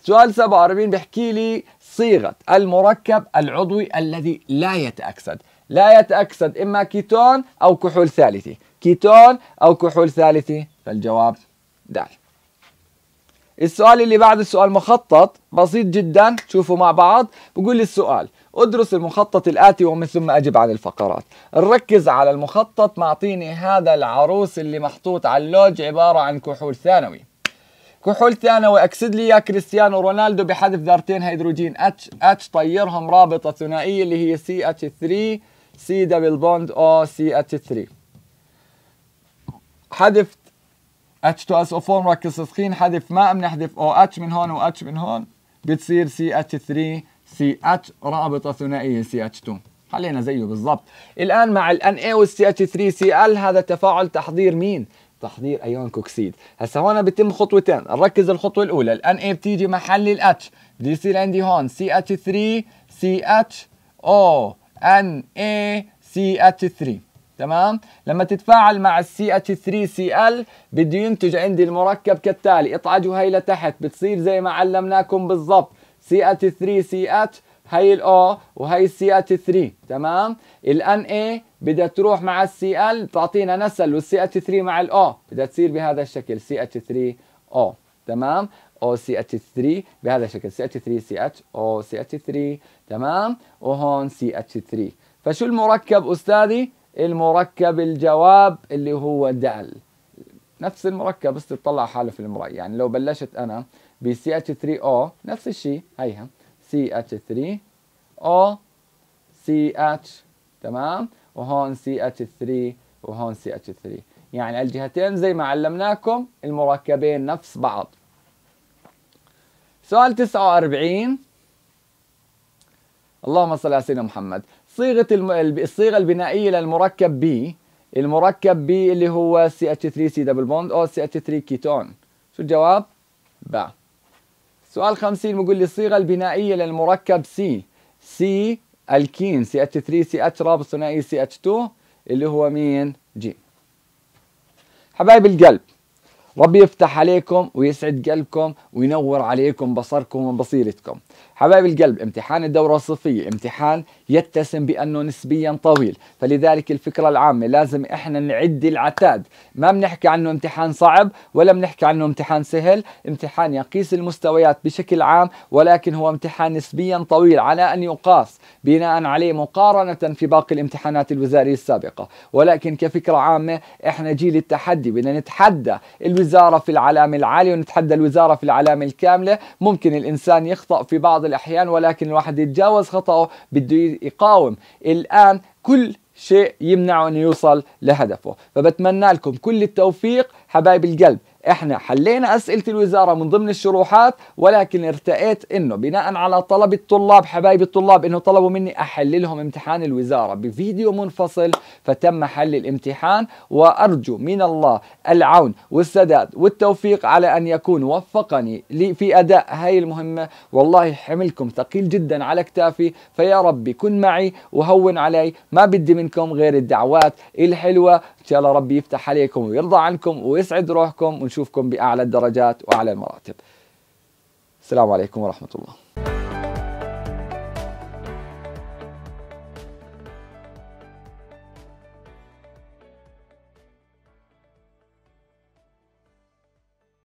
سؤال 47 بيحكي لي صيغة المركب العضوي الذي لا يتأكسد لا يتأكسد إما كيتون أو كحول ثالثي كيتون أو كحول ثالثي فالجواب دال السؤال اللي بعد السؤال مخطط بسيط جدا شوفوا مع بعض بقول لي السؤال ادرس المخطط الآتي ومن ثم أجب عن الفقرات نركز على المخطط معطيني هذا العروس اللي محطوط على اللوج عبارة عن كحول ثانوي كحول ثانوي اكسد لي يا كريستيانو رونالدو بحذف ذرتين هيدروجين اتش اتش طيرهم رابطه ثنائيه اللي هي سي اتش 3 سي دبل بوند او سي اتش 3 حذف اتش 2 اس او 4 مركز تسخين حذف ما بنحذف او اتش من هون واتش من هون بتصير سي اتش 3 سي اتش رابطه ثنائيه سي اتش 2 خلينا زيه بالضبط الان مع الان اي والسي اتش 3 سي ال هذا تفاعل تحضير مين تحضير ايون كوكسيد هسا هون بتم خطوتين نركز الخطوه الاولى الان اي بتيجي محل الاتش بده يصير عندي هون سي اتش 3 سي اتش او NaCH3 تمام لما تتفاعل مع CH3Cl بده ينتج عندي المركب كالتالي اطعجوا هي لتحت بتصير زي ما علمناكم بالضبط CH3CH هي ال O وهي CH3 تمام ال Na بدها تروح مع السي ال تعطينا نسل والسي اتش 3 مع الاو بدها تصير بهذا الشكل سي 3 او تمام او سي اتش 3 بهذا الشكل سي اتش 3 سي اتش او سي اتش 3 تمام وهون سي اتش 3 فشو المركب أستاذي؟ المركب الجواب اللي هو دال نفس المركب بس تطلع حاله في المرأة يعني لو بلشت أنا ب CH3O نفس الشيء هيها CH3O CH تمام وهون CH3 وهون CH3 يعني على الجهتين زي ما علمناكم المركبين نفس بعض سؤال 49 اللهم صل على سيدنا محمد صيغه الصيغه البنائيه للمركب بي المركب بي اللي هو ch 3 c دبل بوند او ch 3 كيتون شو الجواب با سؤال 50 بقول لي الصيغه البنائيه للمركب سي سي الكين ch 3 ch رابط ثنائي ch 2 اللي هو مين جي حبايب القلب رب يفتح عليكم ويسعد قلبكم وينور عليكم بصركم وبصيرتكم حبايب القلب امتحان الدورة الصفية امتحان يتسم بأنه نسبيا طويل فلذلك الفكرة العامة لازم إحنا نعد العتاد ما بنحكي عنه امتحان صعب ولا بنحكي عنه امتحان سهل امتحان يقيس المستويات بشكل عام ولكن هو امتحان نسبيا طويل على أن يقاس بناء عليه مقارنة في باقي الامتحانات الوزارية السابقة ولكن كفكرة عامة إحنا جيل التحدي بدنا نتحدى الوزارة في العلامة العالية ونتحدى الوزارة في العلامة الكاملة ممكن الإنسان يخطأ في بعض الأحيان ولكن الواحد يتجاوز خطأه بده يقاوم الآن كل شيء يمنعه أن يوصل لهدفه فبتمنى لكم كل التوفيق حبايب القلب احنا حلينا اسئله الوزاره من ضمن الشروحات ولكن ارتأيت انه بناء على طلب الطلاب حبايب الطلاب انه طلبوا مني احل لهم امتحان الوزاره بفيديو منفصل فتم حل الامتحان وارجو من الله العون والسداد والتوفيق على ان يكون وفقني لي في اداء هاي المهمه والله حملكم ثقيل جدا على كتافي فيا ربي كن معي وهون علي ما بدي منكم غير الدعوات الحلوه شاء الله ربي يفتح عليكم ويرضى عنكم ويسعد روحكم ونشوفكم بأعلى الدرجات وأعلى المراتب السلام عليكم ورحمة الله